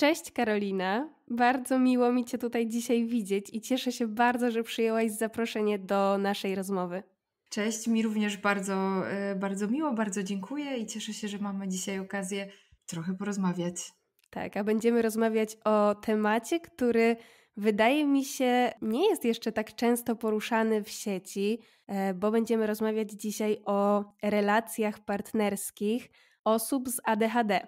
Cześć Karolina, bardzo miło mi Cię tutaj dzisiaj widzieć i cieszę się bardzo, że przyjęłaś zaproszenie do naszej rozmowy. Cześć, mi również bardzo, e, bardzo miło, bardzo dziękuję i cieszę się, że mamy dzisiaj okazję trochę porozmawiać. Tak, a będziemy rozmawiać o temacie, który wydaje mi się nie jest jeszcze tak często poruszany w sieci, e, bo będziemy rozmawiać dzisiaj o relacjach partnerskich osób z ADHD.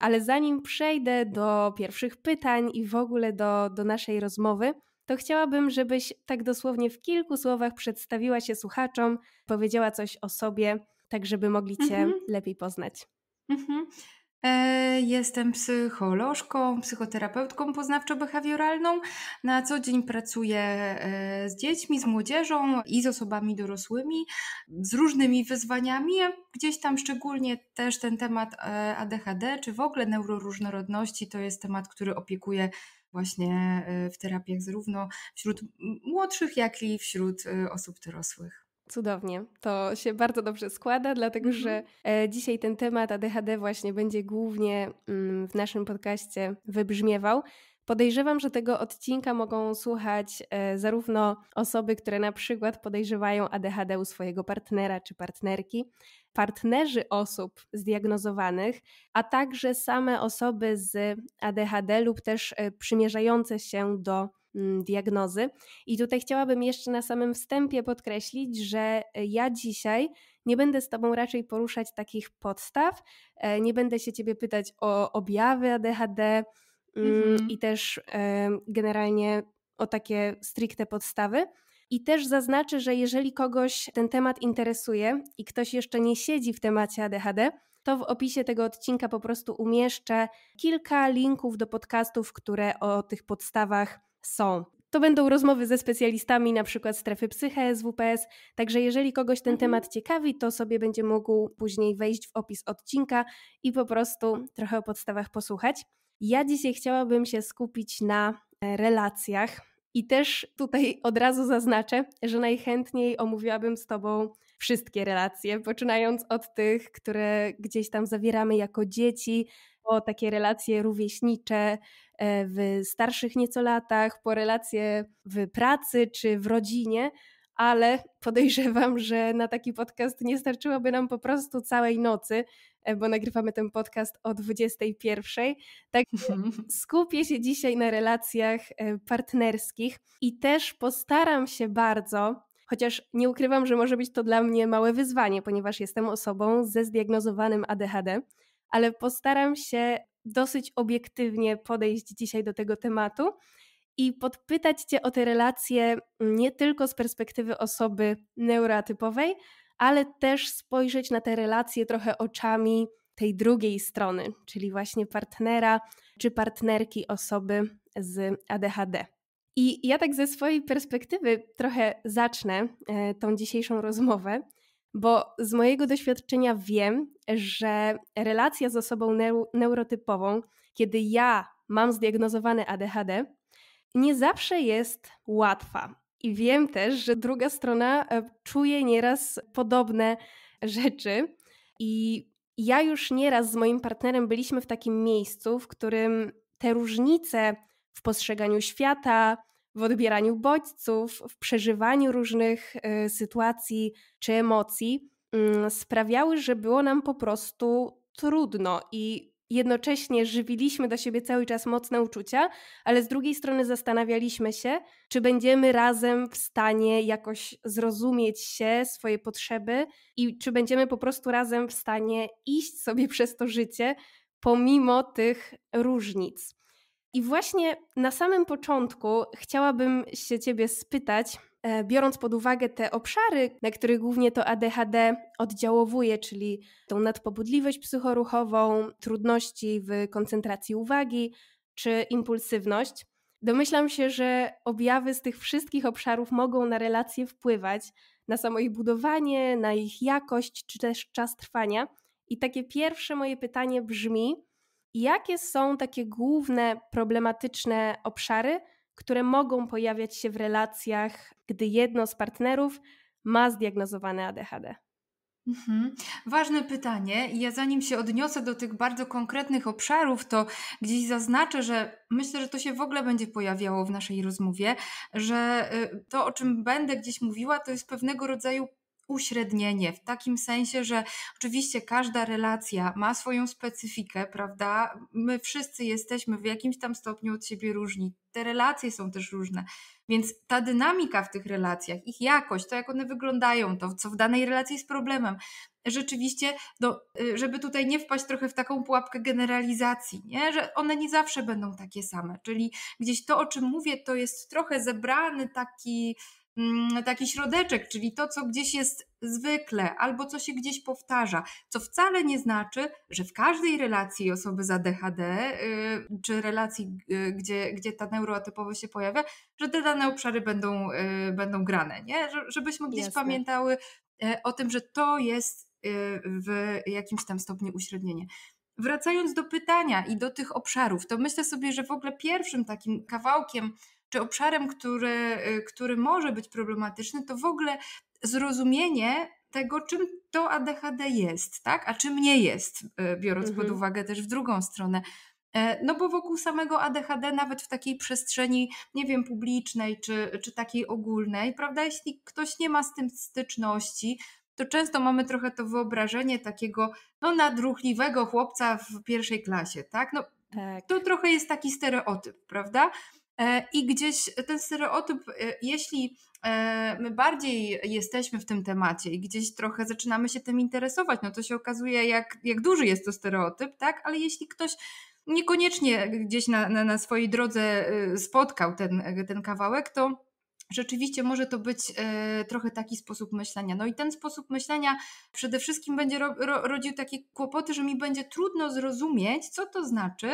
Ale zanim przejdę do pierwszych pytań i w ogóle do, do naszej rozmowy, to chciałabym, żebyś tak dosłownie w kilku słowach przedstawiła się słuchaczom, powiedziała coś o sobie, tak żeby mogli Cię mhm. lepiej poznać. Mhm. E, jestem psycholożką, psychoterapeutką poznawczo-behawioralną. Na co dzień pracuję e, z dziećmi, z młodzieżą i z osobami dorosłymi, z różnymi wyzwaniami. Gdzieś tam szczególnie też ten temat e, ADHD, czy w ogóle neuroróżnorodności, to jest temat, który opiekuję właśnie w terapiach zarówno wśród młodszych, jak i wśród osób dorosłych. Cudownie. To się bardzo dobrze składa, dlatego mhm. że e, dzisiaj ten temat ADHD właśnie będzie głównie mm, w naszym podcaście wybrzmiewał. Podejrzewam, że tego odcinka mogą słuchać e, zarówno osoby, które na przykład podejrzewają ADHD u swojego partnera czy partnerki, partnerzy osób zdiagnozowanych, a także same osoby z ADHD lub też e, przymierzające się do Mm, diagnozy. I tutaj chciałabym jeszcze na samym wstępie podkreślić, że e, ja dzisiaj nie będę z Tobą raczej poruszać takich podstaw, e, nie będę się Ciebie pytać o objawy ADHD mm, mhm. i też e, generalnie o takie stricte podstawy. I też zaznaczę, że jeżeli kogoś ten temat interesuje i ktoś jeszcze nie siedzi w temacie ADHD, to w opisie tego odcinka po prostu umieszczę kilka linków do podcastów, które o tych podstawach są. To będą rozmowy ze specjalistami, na przykład strefy psyche z WPS. Także jeżeli kogoś ten mhm. temat ciekawi, to sobie będzie mógł później wejść w opis odcinka i po prostu trochę o podstawach posłuchać. Ja dzisiaj chciałabym się skupić na e, relacjach i też tutaj od razu zaznaczę, że najchętniej omówiłabym z Tobą wszystkie relacje, poczynając od tych, które gdzieś tam zawieramy jako dzieci, po takie relacje rówieśnicze e, w starszych nieco latach, po relacje w pracy czy w rodzinie, ale podejrzewam, że na taki podcast nie starczyłoby nam po prostu całej nocy, e, bo nagrywamy ten podcast o 21. Tak skupię się dzisiaj na relacjach e, partnerskich i też postaram się bardzo chociaż nie ukrywam, że może być to dla mnie małe wyzwanie, ponieważ jestem osobą ze zdiagnozowanym ADHD ale postaram się dosyć obiektywnie podejść dzisiaj do tego tematu i podpytać Cię o te relacje mm, nie tylko z perspektywy osoby neurotypowej, ale też spojrzeć na te relacje trochę oczami tej drugiej strony, czyli właśnie partnera czy partnerki osoby z ADHD. I ja tak ze swojej perspektywy trochę zacznę e, tą dzisiejszą rozmowę. Bo z mojego doświadczenia wiem, że relacja z osobą neurotypową, kiedy ja mam zdiagnozowane ADHD, nie zawsze jest łatwa. I wiem też, że druga strona e, czuje nieraz podobne rzeczy. I ja już nieraz z moim partnerem byliśmy w takim miejscu, w którym te różnice w postrzeganiu świata, w odbieraniu bodźców, w przeżywaniu różnych y, sytuacji czy emocji, mm, sprawiały, że było nam po prostu trudno i jednocześnie żywiliśmy do siebie cały czas mocne uczucia, ale z drugiej strony zastanawialiśmy się, czy będziemy razem w stanie jakoś zrozumieć się, swoje potrzeby i czy będziemy po prostu razem w stanie iść sobie przez to życie pomimo tych różnic. I właśnie na samym początku chciałabym się Ciebie spytać, e, biorąc pod uwagę te obszary, na których głównie to ADHD oddziałowuje, czyli tą nadpobudliwość psychoruchową, trudności w koncentracji uwagi czy impulsywność, domyślam się, że objawy z tych wszystkich obszarów mogą na relacje wpływać, na samo ich budowanie, na ich jakość czy też czas trwania. I takie pierwsze moje pytanie brzmi, Jakie są takie główne problematyczne obszary, które mogą pojawiać się w relacjach, gdy jedno z partnerów ma zdiagnozowane ADHD? Mhm. Ważne pytanie. Ja zanim się odniosę do tych bardzo konkretnych obszarów, to gdzieś zaznaczę, że myślę, że to się w ogóle będzie pojawiało w naszej rozmowie, że y, to, o czym będę gdzieś mówiła, to jest pewnego rodzaju uśrednienie w takim sensie, że oczywiście każda relacja ma swoją specyfikę, prawda? My wszyscy jesteśmy w jakimś tam stopniu od siebie różni. Te relacje są też różne. Więc ta dynamika w tych relacjach, ich jakość, to jak one wyglądają, to co w danej relacji jest problemem, rzeczywiście, do no, y, żeby tutaj nie wpaść trochę w taką pułapkę generalizacji, nie? że one nie zawsze będą takie same. Czyli gdzieś to, o czym mówię, to jest trochę zebrany taki Mm, taki środeczek, czyli to, co gdzieś jest zwykle albo co się gdzieś powtarza, co wcale nie znaczy, że w każdej relacji osoby z ADHD y, czy relacji, y, gdzie, gdzie ta neurotypowość się pojawia, że te dane obszary będą, y, będą grane, nie? Żebyśmy gdzieś Jasne. pamiętały e, o tym, że to jest w jakimś tam stopniu uśrednienie. Wracając do pytania i do tych obszarów, to myślę sobie, że w ogóle pierwszym takim kawałkiem czy obszarem, który, y, który może być problematyczny, to w ogóle zrozumienie tego, czym to ADHD jest, tak? a czym nie jest, y, biorąc mhm. pod uwagę też w drugą stronę. E, no bo wokół samego ADHD, nawet w takiej przestrzeni, nie wiem, publicznej czy, czy takiej ogólnej, prawda, jeśli ktoś nie ma z tym styczności, to często mamy trochę to wyobrażenie takiego no, nadruchliwego chłopca w pierwszej klasie, tak? No, tak. To trochę jest taki stereotyp, prawda? E, I gdzieś ten stereotyp, e, jeśli e, my bardziej jesteśmy w tym temacie i gdzieś trochę zaczynamy się tym interesować, no to się okazuje, jak, jak duży jest to stereotyp, tak? Ale jeśli ktoś niekoniecznie gdzieś na, na, na swojej drodze spotkał ten, ten kawałek, to rzeczywiście może to być trochę taki sposób myślenia. No i ten sposób myślenia przede wszystkim będzie ro, ro, rodził takie kłopoty, że mi będzie trudno zrozumieć, co to znaczy,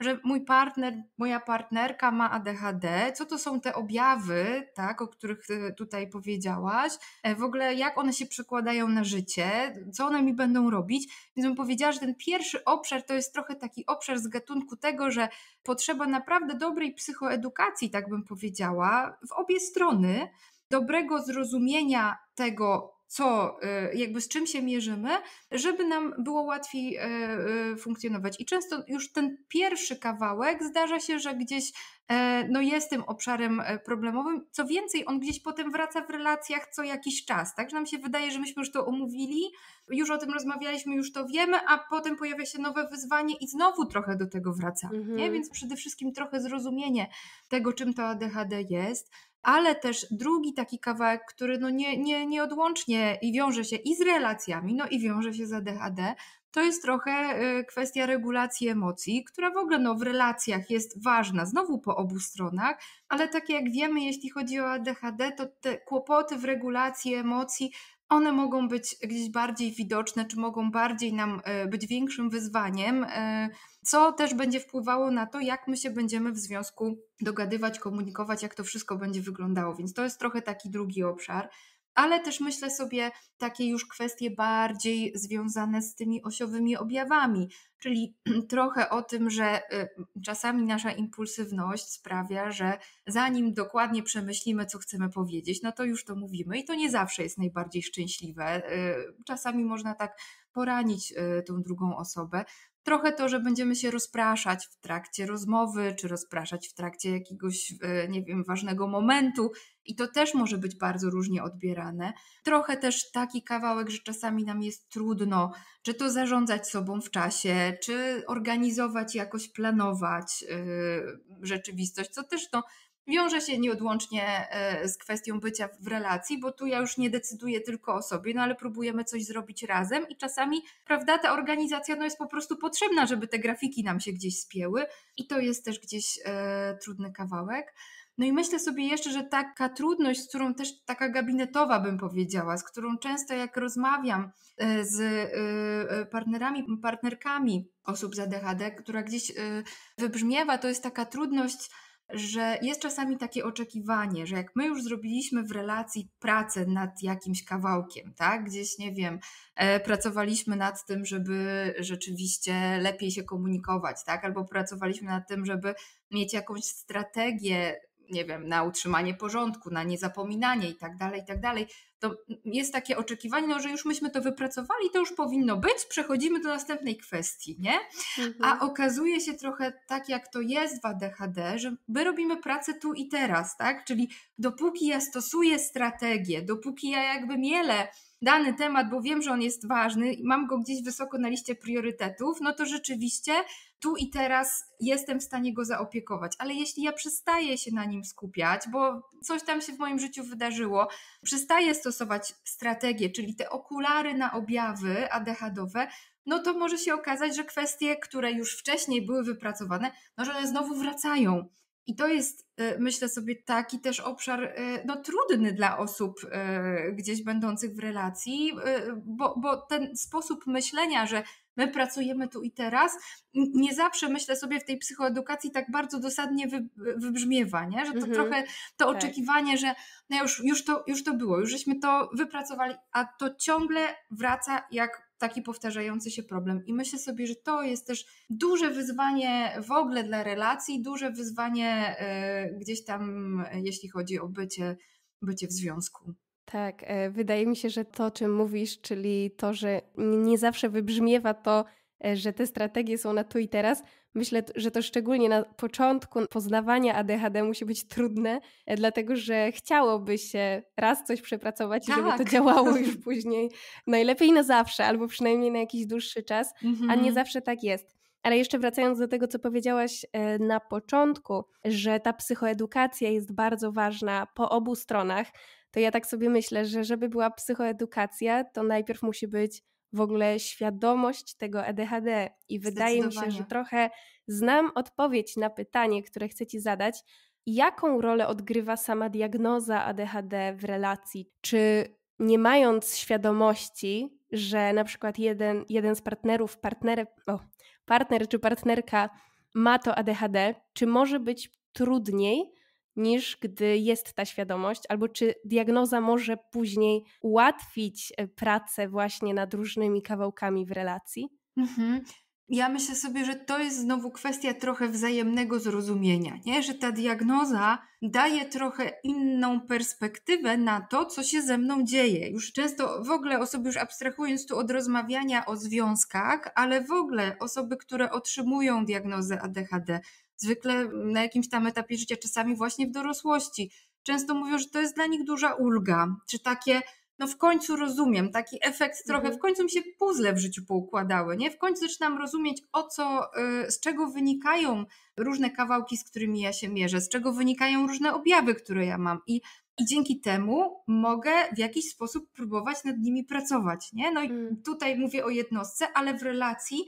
że mój partner, moja partnerka ma ADHD, co to są te objawy, tak, o których e, tutaj powiedziałaś, e, w ogóle jak one się przekładają na życie, co one mi będą robić. Więc bym powiedziała, że ten pierwszy obszar to jest trochę taki obszar z gatunku tego, że potrzeba naprawdę dobrej psychoedukacji, tak bym powiedziała, w obie strony, dobrego zrozumienia tego, co, e, jakby z czym się mierzymy, żeby nam było łatwiej e, e, funkcjonować. I często już ten pierwszy kawałek zdarza się, że gdzieś no jest tym obszarem problemowym. Co więcej, on gdzieś potem wraca w relacjach co jakiś czas. Także nam się wydaje, że myśmy już to omówili, już o tym rozmawialiśmy, już to wiemy, a potem pojawia się nowe wyzwanie i znowu trochę do tego wracamy. Mhm. Nie? Więc przede wszystkim trochę zrozumienie tego, czym to ADHD jest, ale też drugi taki kawałek, który no nie, nie, nieodłącznie i wiąże się i z relacjami, no i wiąże się z ADHD, to jest trochę y, kwestia regulacji emocji, która w ogóle no, w relacjach jest ważna, znowu po obu stronach, ale tak jak wiemy, jeśli chodzi o ADHD, to te kłopoty w regulacji emocji, one mogą być gdzieś bardziej widoczne, czy mogą bardziej nam y, być większym wyzwaniem y, co też będzie wpływało na to, jak my się będziemy w związku dogadywać, komunikować, jak to wszystko będzie wyglądało. Więc to jest trochę taki drugi obszar ale też myślę sobie takie już kwestie bardziej związane z tymi osiowymi objawami, czyli trochę o tym, że y, czasami nasza impulsywność sprawia, że zanim dokładnie przemyślimy, co chcemy powiedzieć, no to już to mówimy i to nie zawsze jest najbardziej szczęśliwe. Y, czasami można tak poranić y, tą drugą osobę trochę to, że będziemy się rozpraszać w trakcie rozmowy, czy rozpraszać w trakcie jakiegoś, e, nie wiem, ważnego momentu. I to też może być bardzo różnie odbierane. Trochę też taki kawałek, że czasami nam jest trudno, czy to zarządzać sobą w czasie, czy organizować, jakoś planować yy, rzeczywistość, co też no, wiąże się nieodłącznie e, z kwestią bycia w relacji, bo tu ja już nie decyduję tylko o sobie, no ale próbujemy coś zrobić razem i czasami, prawda, ta organizacja no jest po prostu potrzebna, żeby te grafiki nam się gdzieś spięły i to jest też gdzieś e, trudny kawałek. No i myślę sobie jeszcze, że taka trudność, z którą też taka gabinetowa bym powiedziała, z którą często jak rozmawiam e, z e, partnerami, partnerkami osób z ADHD, która gdzieś wybrzmiewa, to jest taka trudność że jest czasami takie oczekiwanie, że jak my już zrobiliśmy w relacji pracę nad jakimś kawałkiem, tak? Gdzieś, nie wiem, e, pracowaliśmy nad tym, żeby rzeczywiście lepiej się komunikować, tak? Albo pracowaliśmy nad tym, żeby mieć jakąś strategię, nie wiem, na utrzymanie porządku, na niezapominanie i tak dalej, i tak dalej to jest takie oczekiwanie, no, że już myśmy to wypracowali, to już powinno być, przechodzimy do następnej kwestii, nie? A mhm. okazuje się trochę tak, jak to jest w ADHD, że my robimy pracę tu i teraz, tak? Czyli dopóki ja stosuję strategię, dopóki ja jakby mielę dany temat, bo wiem, że on jest ważny i mam go gdzieś wysoko na liście priorytetów, no to rzeczywiście tu i teraz jestem w stanie go zaopiekować. Ale jeśli ja przestaję się na nim skupiać, bo coś tam się w moim życiu wydarzyło, przestaję stosować strategię, czyli te okulary na objawy adhd no to może się okazać, że kwestie, które już wcześniej były wypracowane, no że one znowu wracają. I to jest, y, myślę sobie, taki też obszar y, no, trudny dla osób y, gdzieś będących w relacji, bo, bo ten sposób myślenia, że My pracujemy tu i teraz. Nie zawsze myślę sobie w tej psychoedukacji tak bardzo dosadnie wybrzmiewa, nie? że to mhm. trochę to tak. oczekiwanie, że no już, już, to, już to było, już żeśmy to wypracowali, a to ciągle wraca jak taki powtarzający się problem. I myślę sobie, że to jest też duże wyzwanie w ogóle dla relacji, duże wyzwanie e, gdzieś tam, e, jeśli chodzi o bycie, bycie w związku. Tak, e, wydaje mi się, że to, o czym mówisz, czyli to, że nie zawsze wybrzmiewa to, e, że te strategie są na tu i teraz. Myślę, że to szczególnie na początku poznawania ADHD musi być trudne, e, dlatego że chciałoby się raz coś przepracować, tak. żeby to tak. działało już później. Najlepiej na zawsze, albo przynajmniej na jakiś dłuższy czas, mhm. a nie mhm. zawsze tak jest. Ale jeszcze wracając do tego, co powiedziałaś na początku, że ta psychoedukacja jest bardzo ważna po obu stronach, to ja tak sobie myślę, że żeby była psychoedukacja, to najpierw musi być w ogóle świadomość tego ADHD. E I wydaje mi się, że trochę znam odpowiedź na pytanie, które chcę Ci zadać. Jaką rolę odgrywa sama diagnoza ADHD w relacji? Czy nie mając świadomości, że na przykład jeden, jeden z partnerów, partner, o, partner czy partnerka ma to ADHD, czy może być trudniej niż gdy jest ta świadomość, albo czy diagnoza może później ułatwić e, pracę właśnie nad różnymi kawałkami w relacji? Mhm. Ja myślę sobie, że to jest znowu kwestia trochę wzajemnego zrozumienia, nie? że ta diagnoza daje trochę inną perspektywę na to, co się ze mną dzieje. Już często w ogóle osoby, już abstrahując tu od rozmawiania o związkach, ale w ogóle osoby, które otrzymują diagnozę ADHD, zwykle na jakimś tam etapie życia, czasami właśnie w dorosłości. Często mówią, że to jest dla nich duża ulga, czy takie, no w końcu rozumiem, taki efekt trochę, mhm. w końcu mi się puzzle w życiu poukładały, nie? W końcu zaczynam rozumieć, o co, y, z czego wynikają różne kawałki, z którymi ja się mierzę, z czego wynikają różne objawy, które ja mam. I i dzięki temu mogę w jakiś sposób próbować nad nimi pracować. Nie? No i mm. tutaj mówię o jednostce, ale w relacji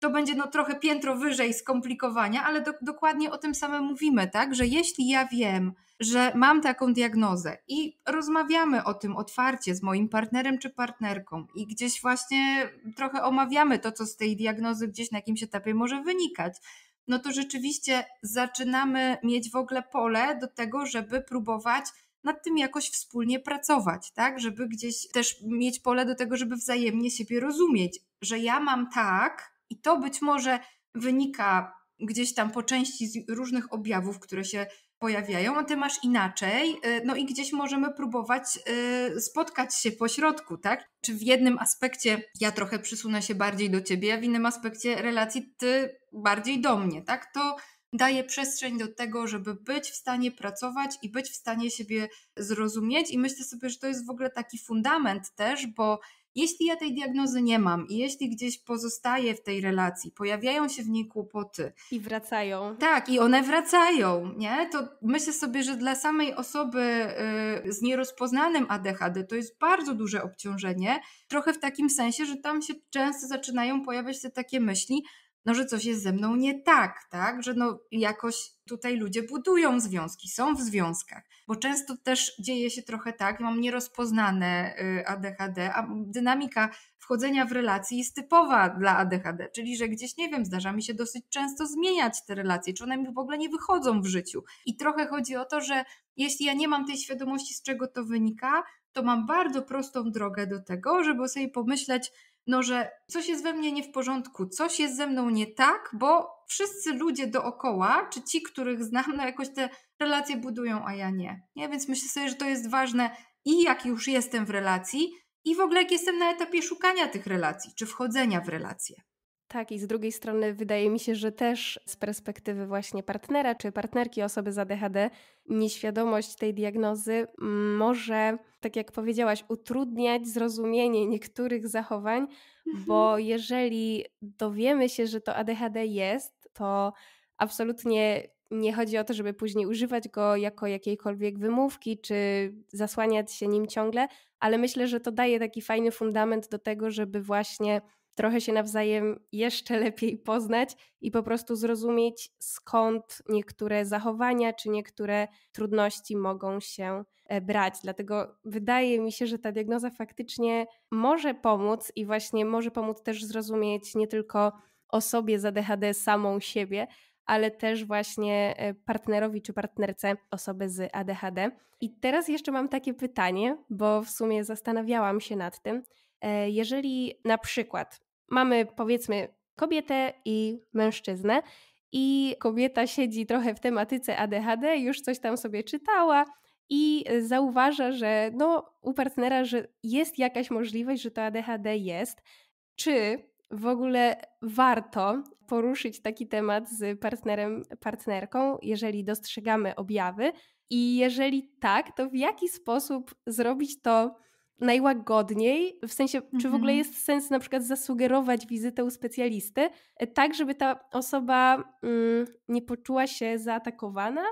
to będzie no trochę piętro wyżej skomplikowania, ale do, dokładnie o tym samym mówimy, tak? Że jeśli ja wiem, że mam taką diagnozę i rozmawiamy o tym otwarcie z moim partnerem czy partnerką i gdzieś właśnie trochę omawiamy to, co z tej diagnozy gdzieś na jakimś etapie może wynikać, no to rzeczywiście zaczynamy mieć w ogóle pole do tego, żeby próbować nad tym jakoś wspólnie pracować, tak? Żeby gdzieś też mieć pole do tego, żeby wzajemnie siebie rozumieć, że ja mam tak, i to być może wynika gdzieś tam po części z różnych objawów, które się pojawiają, a ty masz inaczej, y, no i gdzieś możemy próbować y, spotkać się po środku, tak? Czy w jednym aspekcie ja trochę przysunę się bardziej do ciebie, a w innym aspekcie relacji ty bardziej do mnie, tak? To daje przestrzeń do tego, żeby być w stanie pracować i być w stanie siebie zrozumieć i myślę sobie, że to jest w ogóle taki fundament też, bo jeśli ja tej diagnozy nie mam i jeśli gdzieś pozostaję w tej relacji, pojawiają się w niej kłopoty. I wracają. Tak, i one wracają, nie? To myślę sobie, że dla samej osoby y, z nierozpoznanym ADHD to jest bardzo duże obciążenie. Trochę w takim sensie, że tam się często zaczynają pojawiać te takie myśli, no, że coś jest ze mną nie tak, tak? Że no, jakoś tutaj ludzie budują związki, są w związkach, bo często też dzieje się trochę tak, mam nierozpoznane y, ADHD, a dynamika wchodzenia w relacji jest typowa dla ADHD, czyli że gdzieś, nie wiem, zdarza mi się dosyć często zmieniać te relacje, czy one mi w ogóle nie wychodzą w życiu. I trochę chodzi o to, że jeśli ja nie mam tej świadomości, z czego to wynika, to mam bardzo prostą drogę do tego, żeby sobie pomyśleć, no że coś jest we mnie nie w porządku, coś jest ze mną nie tak, bo wszyscy ludzie dookoła, czy ci, których znam, no jakoś te relacje budują, a ja nie. nie? Więc myślę sobie, że to jest ważne i jak już jestem w relacji, i w ogóle jak jestem na etapie szukania tych relacji, czy wchodzenia w relacje. Tak, i z drugiej strony wydaje mi się, że też z perspektywy właśnie partnera czy partnerki osoby z ADHD, nieświadomość tej diagnozy może, tak jak powiedziałaś, utrudniać zrozumienie niektórych zachowań, bo mhm. jeżeli dowiemy się, że to ADHD jest, to absolutnie nie chodzi o to, żeby później używać go jako jakiejkolwiek wymówki czy zasłaniać się nim ciągle, ale myślę, że to daje taki fajny fundament do tego, żeby właśnie trochę się nawzajem jeszcze lepiej poznać i po prostu zrozumieć, skąd niektóre zachowania czy niektóre trudności mogą się e, brać. Dlatego wydaje mi się, że ta diagnoza faktycznie może pomóc i właśnie może pomóc też zrozumieć nie tylko osobie z ADHD samą siebie, ale też właśnie e, partnerowi czy partnerce osoby z ADHD. I teraz jeszcze mam takie pytanie, bo w sumie zastanawiałam się nad tym. E, jeżeli na przykład mamy powiedzmy kobietę i mężczyznę i kobieta siedzi trochę w tematyce ADHD, już coś tam sobie czytała i zauważa, że no, u partnera, że jest jakaś możliwość, że to ADHD jest. Czy w ogóle warto poruszyć taki temat z partnerem, partnerką, jeżeli dostrzegamy objawy? I jeżeli tak, to w jaki sposób zrobić to najłagodniej, w sensie, czy w ogóle mhm. jest sens na przykład zasugerować wizytę u specjalisty, e, tak żeby ta osoba mm, nie poczuła się zaatakowana?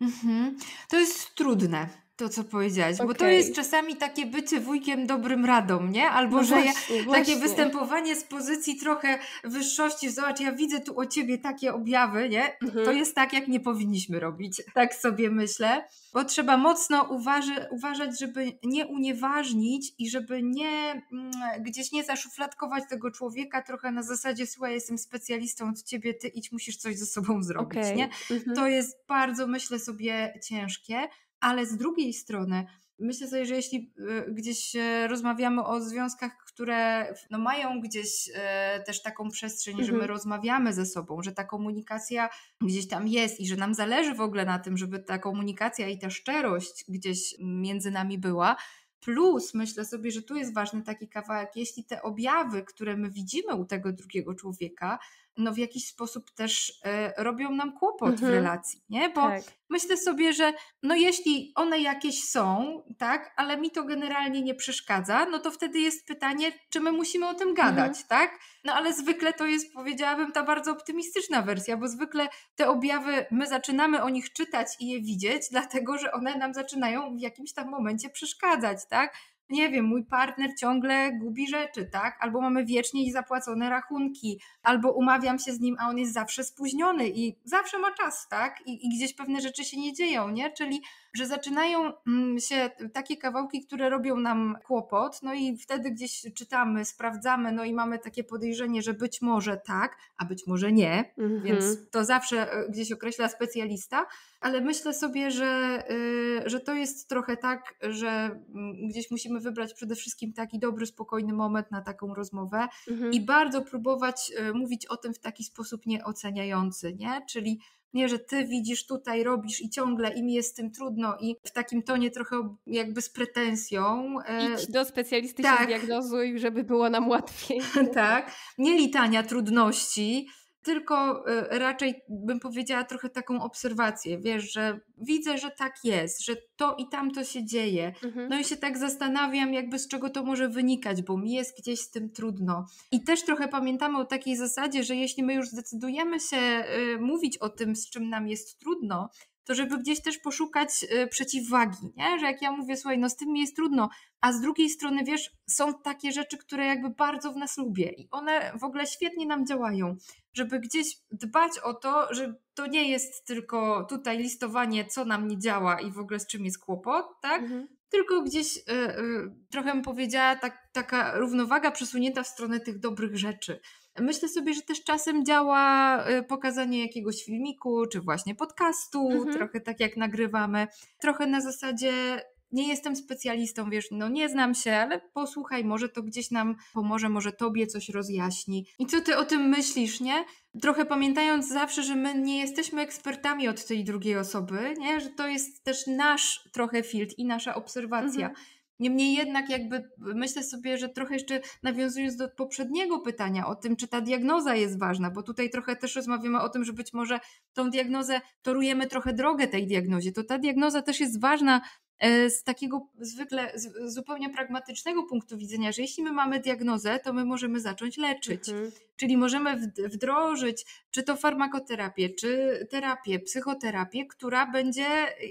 Mhm. To jest trudne to, co powiedziałaś, okay. bo to jest czasami takie bycie wujkiem dobrym radą, nie? Albo no że właśnie, ja, takie występowanie z pozycji trochę wyższości, zobacz, ja widzę tu o ciebie takie objawy, nie? Mhm. To jest tak, jak nie powinniśmy robić, tak sobie myślę, bo trzeba mocno uważy, uważać, żeby nie unieważnić i żeby nie mm, gdzieś nie zaszufladkować tego człowieka trochę na zasadzie, słuchaj, jestem specjalistą od ciebie, ty idź, musisz coś ze sobą zrobić, okay. nie? Mhm. To jest bardzo, myślę sobie, ciężkie ale z drugiej strony myślę sobie, że jeśli e, gdzieś e, rozmawiamy o związkach, które no mają gdzieś e, też taką przestrzeń, mhm. że my mhm. rozmawiamy ze sobą, że ta komunikacja gdzieś tam jest i że nam zależy w ogóle na tym, żeby ta komunikacja i ta szczerość gdzieś między nami była, Plus myślę sobie, że tu jest ważny taki kawałek, jeśli te objawy, które my widzimy u tego drugiego człowieka, no w jakiś sposób też e, robią nam kłopot mhm. w relacji, nie? Bo tak. myślę sobie, że no jeśli one jakieś są, tak, ale mi to generalnie nie przeszkadza, no to wtedy jest pytanie, czy my musimy o tym mhm. gadać, mhm. tak? No ale zwykle to jest, powiedziałabym, ta bardzo optymistyczna wersja, bo zwykle te objawy, my zaczynamy o nich czytać i je widzieć, dlatego że one nam zaczynają w jakimś tam momencie przeszkadzać, tak? nie wiem, mój partner ciągle gubi rzeczy, tak? Albo mamy wiecznie zapłacone rachunki, albo umawiam się z nim, a on jest zawsze spóźniony i zawsze ma czas, tak? I, i gdzieś pewne rzeczy się nie dzieją, nie? Czyli że zaczynają mm, się takie kawałki, które robią nam kłopot, no i wtedy gdzieś czytamy, sprawdzamy, no i mamy takie podejrzenie, że być może tak, a być może nie, mhm. więc to zawsze e, gdzieś określa specjalista, ale myślę sobie, że, y, że to jest trochę tak, że mm, gdzieś musimy wybrać przede wszystkim taki dobry, spokojny moment na taką rozmowę mhm. i bardzo próbować e, mówić o tym w taki sposób nieoceniający, nie? Czyli nie, że ty widzisz tutaj, robisz i ciągle im jest tym trudno i w takim tonie trochę jakby z pretensją. E, Idź do specjalisty tak. się diagnozuj, żeby było nam łatwiej. tak, nie litania trudności, tylko y, raczej bym powiedziała trochę taką obserwację, wiesz, że widzę, że tak jest, że to i tamto się dzieje. Mhm. No i się tak zastanawiam, jakby z czego to może wynikać, bo mi jest gdzieś z tym trudno. I też trochę pamiętamy o takiej zasadzie, że jeśli my już zdecydujemy się y, mówić o tym, z czym nam jest trudno, to żeby gdzieś też poszukać y, przeciwwagi, nie? że jak ja mówię, słuchaj, no z tym mi jest trudno, a z drugiej strony, wiesz, są takie rzeczy, które jakby bardzo w nas lubię i one w ogóle świetnie nam działają żeby gdzieś dbać o to, że to nie jest tylko tutaj listowanie, co nam nie działa i w ogóle z czym jest kłopot, tak? Mhm. Tylko gdzieś y, y, trochę powiedziała tak, taka równowaga przesunięta w stronę tych dobrych rzeczy. Myślę sobie, że też czasem działa e, pokazanie jakiegoś filmiku, czy właśnie podcastu, mhm. trochę tak jak nagrywamy, trochę na zasadzie nie jestem specjalistą, wiesz, no nie znam się, ale posłuchaj, może to gdzieś nam pomoże, może tobie coś rozjaśni. I co ty o tym myślisz, nie? Trochę pamiętając zawsze, że my nie jesteśmy ekspertami od tej drugiej osoby, nie? Że to jest też nasz trochę field i nasza obserwacja. Mhm. Niemniej jednak, jakby myślę sobie, że trochę jeszcze nawiązując do poprzedniego pytania o tym, czy ta diagnoza jest ważna, bo tutaj trochę też rozmawiamy o tym, że być może tą diagnozę torujemy trochę drogę tej diagnozie, to ta diagnoza też jest ważna E, z takiego zwykle z, zupełnie pragmatycznego punktu widzenia, że jeśli my mamy diagnozę, to my możemy zacząć leczyć. Mhm. Czyli możemy wdrożyć czy to farmakoterapię, czy terapię, psychoterapię, która będzie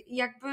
jakby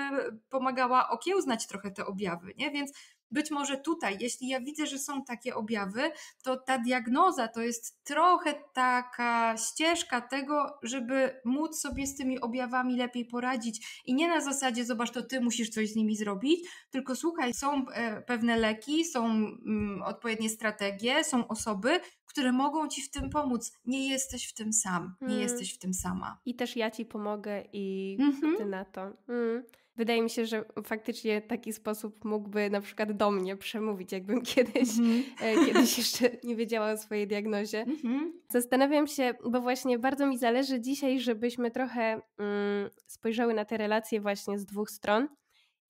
pomagała okiełznać trochę te objawy, nie? Więc być może tutaj, jeśli ja widzę, że są takie objawy, to ta diagnoza to jest trochę taka ścieżka tego, żeby móc sobie z tymi objawami lepiej poradzić. I nie na zasadzie, zobacz, to ty musisz coś z nimi zrobić, tylko słuchaj, są e, pewne leki, są mm, odpowiednie strategie, są osoby, które mogą ci w tym pomóc. Nie jesteś w tym sam, nie hmm. jesteś w tym sama. I też ja ci pomogę i mm -hmm. ty na to. Mm wydaje mi się, że faktycznie taki sposób mógłby na przykład do mnie przemówić, jakbym kiedyś, mm -hmm. kiedyś jeszcze nie wiedziała o swojej diagnozie. Mm -hmm. Zastanawiam się, bo właśnie bardzo mi zależy dzisiaj, żebyśmy trochę mm, spojrzały na te relacje właśnie z dwóch stron.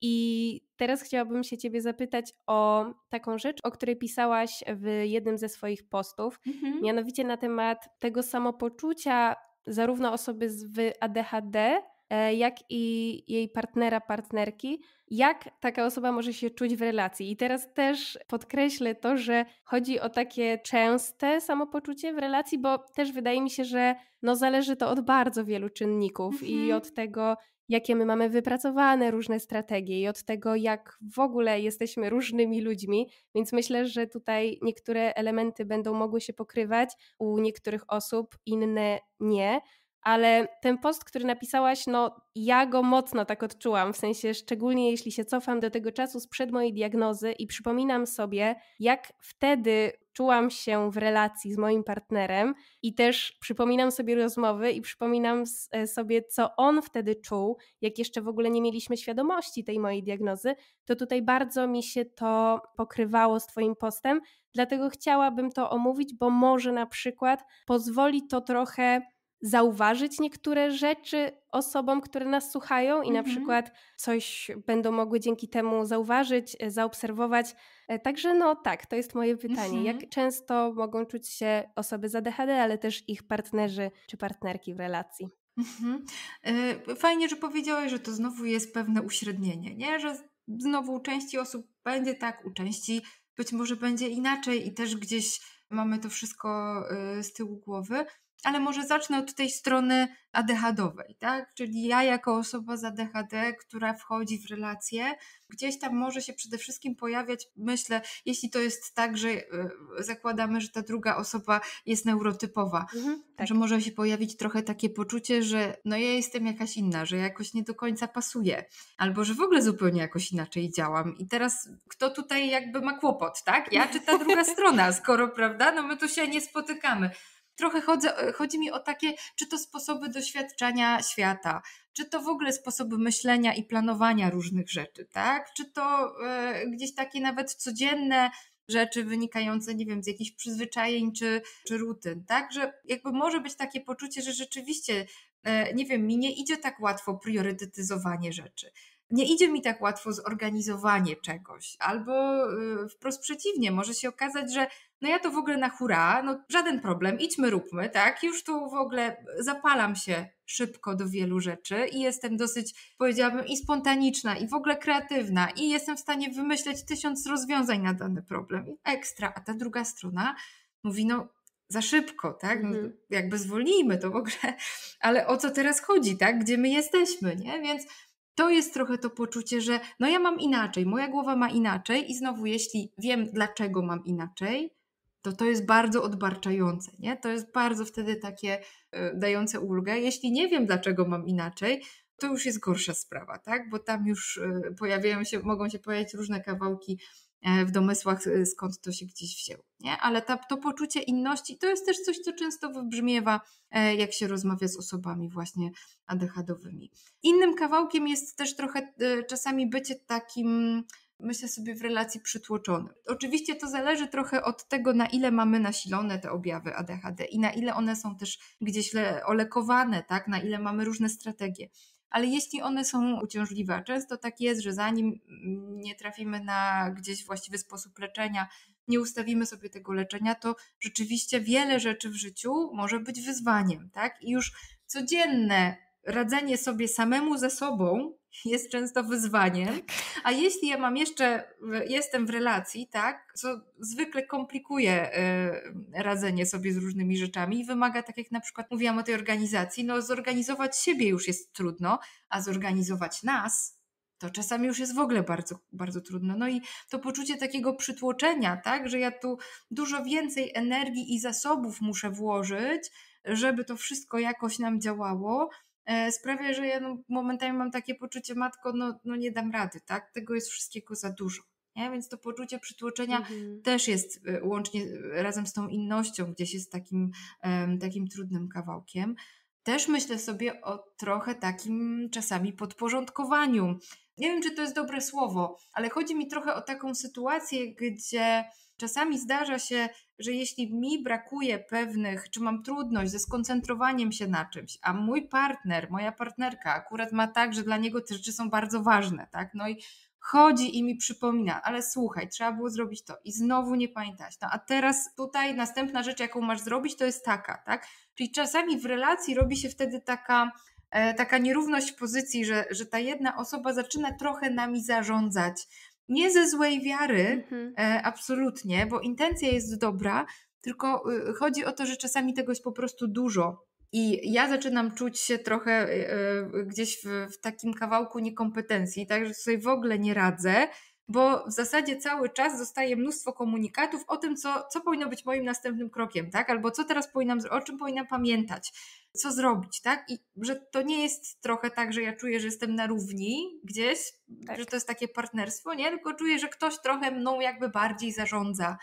I teraz chciałabym się Ciebie zapytać o taką rzecz, o której pisałaś w jednym ze swoich postów, -hmm. mianowicie na temat tego samopoczucia zarówno osoby z ADHD, E, jak i jej partnera, partnerki, jak taka osoba może się czuć w relacji. I teraz też podkreślę to, że chodzi o takie częste samopoczucie w relacji, bo też wydaje mi się, że no zależy to od bardzo wielu czynników mhm. i od tego, jakie my mamy wypracowane różne strategie i od tego, jak w ogóle jesteśmy różnymi ludźmi, więc myślę, że tutaj niektóre elementy będą mogły się pokrywać, u niektórych osób inne nie ale ten post, który napisałaś, no ja go mocno tak odczułam, w sensie szczególnie jeśli się cofam do tego czasu sprzed mojej diagnozy i przypominam sobie, jak wtedy czułam się w relacji z moim partnerem i też przypominam sobie rozmowy i przypominam e, sobie, co on wtedy czuł, jak jeszcze w ogóle nie mieliśmy świadomości tej mojej diagnozy, to tutaj bardzo mi się to pokrywało z Twoim postem, dlatego chciałabym to omówić, bo może na przykład pozwoli to trochę zauważyć niektóre rzeczy osobom, które nas słuchają i mhm. na przykład coś będą mogły dzięki temu zauważyć, e, zaobserwować. E, także no tak, to jest moje pytanie. Mhm. Jak często mogą czuć się osoby z ADHD, ale też ich partnerzy czy partnerki w relacji? Mhm. E, fajnie, że powiedziałeś, że to znowu jest pewne uśrednienie, nie? że znowu u części osób będzie tak, u części być może będzie inaczej i też gdzieś mamy to wszystko z tyłu głowy ale może zacznę od tej strony ADHD-owej, tak? Czyli ja jako osoba z ADHD, która wchodzi w relacje, gdzieś tam może się przede wszystkim pojawiać, myślę, jeśli to jest tak, że e, zakładamy, że ta druga osoba jest neurotypowa, mhm, tak. że może się pojawić trochę takie poczucie, że no ja jestem jakaś inna, że jakoś nie do końca pasuję, albo że w ogóle zupełnie jakoś inaczej działam i teraz kto tutaj jakby ma kłopot, tak? Ja czy ta druga strona, skoro, prawda, no my tu się nie spotykamy trochę chodzi, chodzi mi o takie, czy to sposoby doświadczania świata, czy to w ogóle sposoby myślenia i planowania różnych rzeczy, tak? Czy to y, gdzieś takie nawet codzienne rzeczy wynikające, nie wiem, z jakichś przyzwyczajeń czy, czy rutyn, tak? Że jakby może być takie poczucie, że rzeczywiście, y, nie wiem, mi nie idzie tak łatwo priorytetyzowanie rzeczy nie idzie mi tak łatwo zorganizowanie czegoś, albo e, wprost przeciwnie, może się okazać, że no ja to w ogóle na hura, no żaden problem, idźmy, róbmy, tak? Już tu w ogóle zapalam się szybko do wielu rzeczy i jestem dosyć, powiedziałabym, i spontaniczna, i w ogóle kreatywna, i jestem w stanie wymyśleć tysiąc rozwiązań na dany problem. Ekstra. A ta druga strona mówi, no za szybko, tak? No, mhm. jakby zwolnijmy to w ogóle, ale o co teraz chodzi, tak? Gdzie my jesteśmy, nie? Więc to jest trochę to poczucie, że no ja mam inaczej, moja głowa ma inaczej i znowu jeśli wiem dlaczego mam inaczej, to to jest bardzo odbarczające, nie? To jest bardzo wtedy takie y, dające ulgę. Jeśli nie wiem, dlaczego mam inaczej, to już jest gorsza sprawa, tak? Bo tam już y, pojawiają się, mogą się pojawiać różne kawałki y, w domysłach, skąd to się gdzieś wzięło, nie? Ale ta, to poczucie inności to jest też coś, co często wybrzmiewa, jak się rozmawia z osobami właśnie adechadowymi. Innym kawałkiem jest też trochę czasami bycie takim myślę sobie, w relacji przytłoczonym. Oczywiście to zależy trochę od tego, na ile mamy nasilone te objawy ADHD i na ile one są też gdzieś olekowane, tak? na ile mamy różne strategie. Ale jeśli one są uciążliwe, często tak jest, że zanim nie trafimy na gdzieś właściwy sposób leczenia, nie ustawimy sobie tego leczenia, to rzeczywiście wiele rzeczy w życiu może być wyzwaniem, tak? I już codzienne radzenie sobie samemu ze sobą jest często wyzwaniem. Tak. A jeśli ja mam jeszcze, jestem w relacji, tak, co zwykle komplikuje y, radzenie sobie z różnymi rzeczami i wymaga, tak jak na przykład mówiłam o tej organizacji, no zorganizować siebie już jest trudno, a zorganizować nas to czasami już jest w ogóle bardzo, bardzo trudno. No i to poczucie takiego przytłoczenia, tak, że ja tu dużo więcej energii i zasobów muszę włożyć, żeby to wszystko jakoś nam działało, E, sprawia, że ja no, momentami mam takie poczucie, matko, no, no nie dam rady, tak? Tego jest wszystkiego za dużo. Nie? Więc to poczucie przytłoczenia mhm. też jest e, łącznie e, razem z tą innością, gdzieś jest takim, takim trudnym kawałkiem. Też myślę sobie o trochę takim czasami podporządkowaniu nie wiem, czy to jest dobre słowo, ale chodzi mi trochę o taką sytuację, gdzie czasami zdarza się, że jeśli mi brakuje pewnych, czy mam trudność ze skoncentrowaniem się na czymś, a mój partner, moja partnerka akurat ma tak, że dla niego te rzeczy są bardzo ważne, tak? No i chodzi i mi przypomina, ale słuchaj, trzeba było zrobić to i znowu nie pamiętać. No a teraz tutaj następna rzecz, jaką masz zrobić, to jest taka, tak? Czyli czasami w relacji robi się wtedy taka E, taka nierówność pozycji, że, że ta jedna osoba zaczyna trochę nami zarządzać. Nie ze złej wiary, mhm. E, absolutnie, bo intencja jest dobra, tylko y, chodzi o to, że czasami tego jest po prostu dużo. I ja zaczynam czuć się trochę e, gdzieś w, w takim kawałku niekompetencji, tak, że sobie w ogóle nie radzę, bo w zasadzie cały czas zostaje mnóstwo komunikatów o tym, co, co powinno być moim następnym krokiem, tak? Albo co teraz powinnam, o czym powinnam pamiętać, co zrobić, tak? I że to nie jest trochę tak, że ja czuję, że jestem na równi gdzieś, tak. że to jest takie partnerstwo, nie? Tylko czuję, że ktoś trochę mną jakby bardziej zarządza.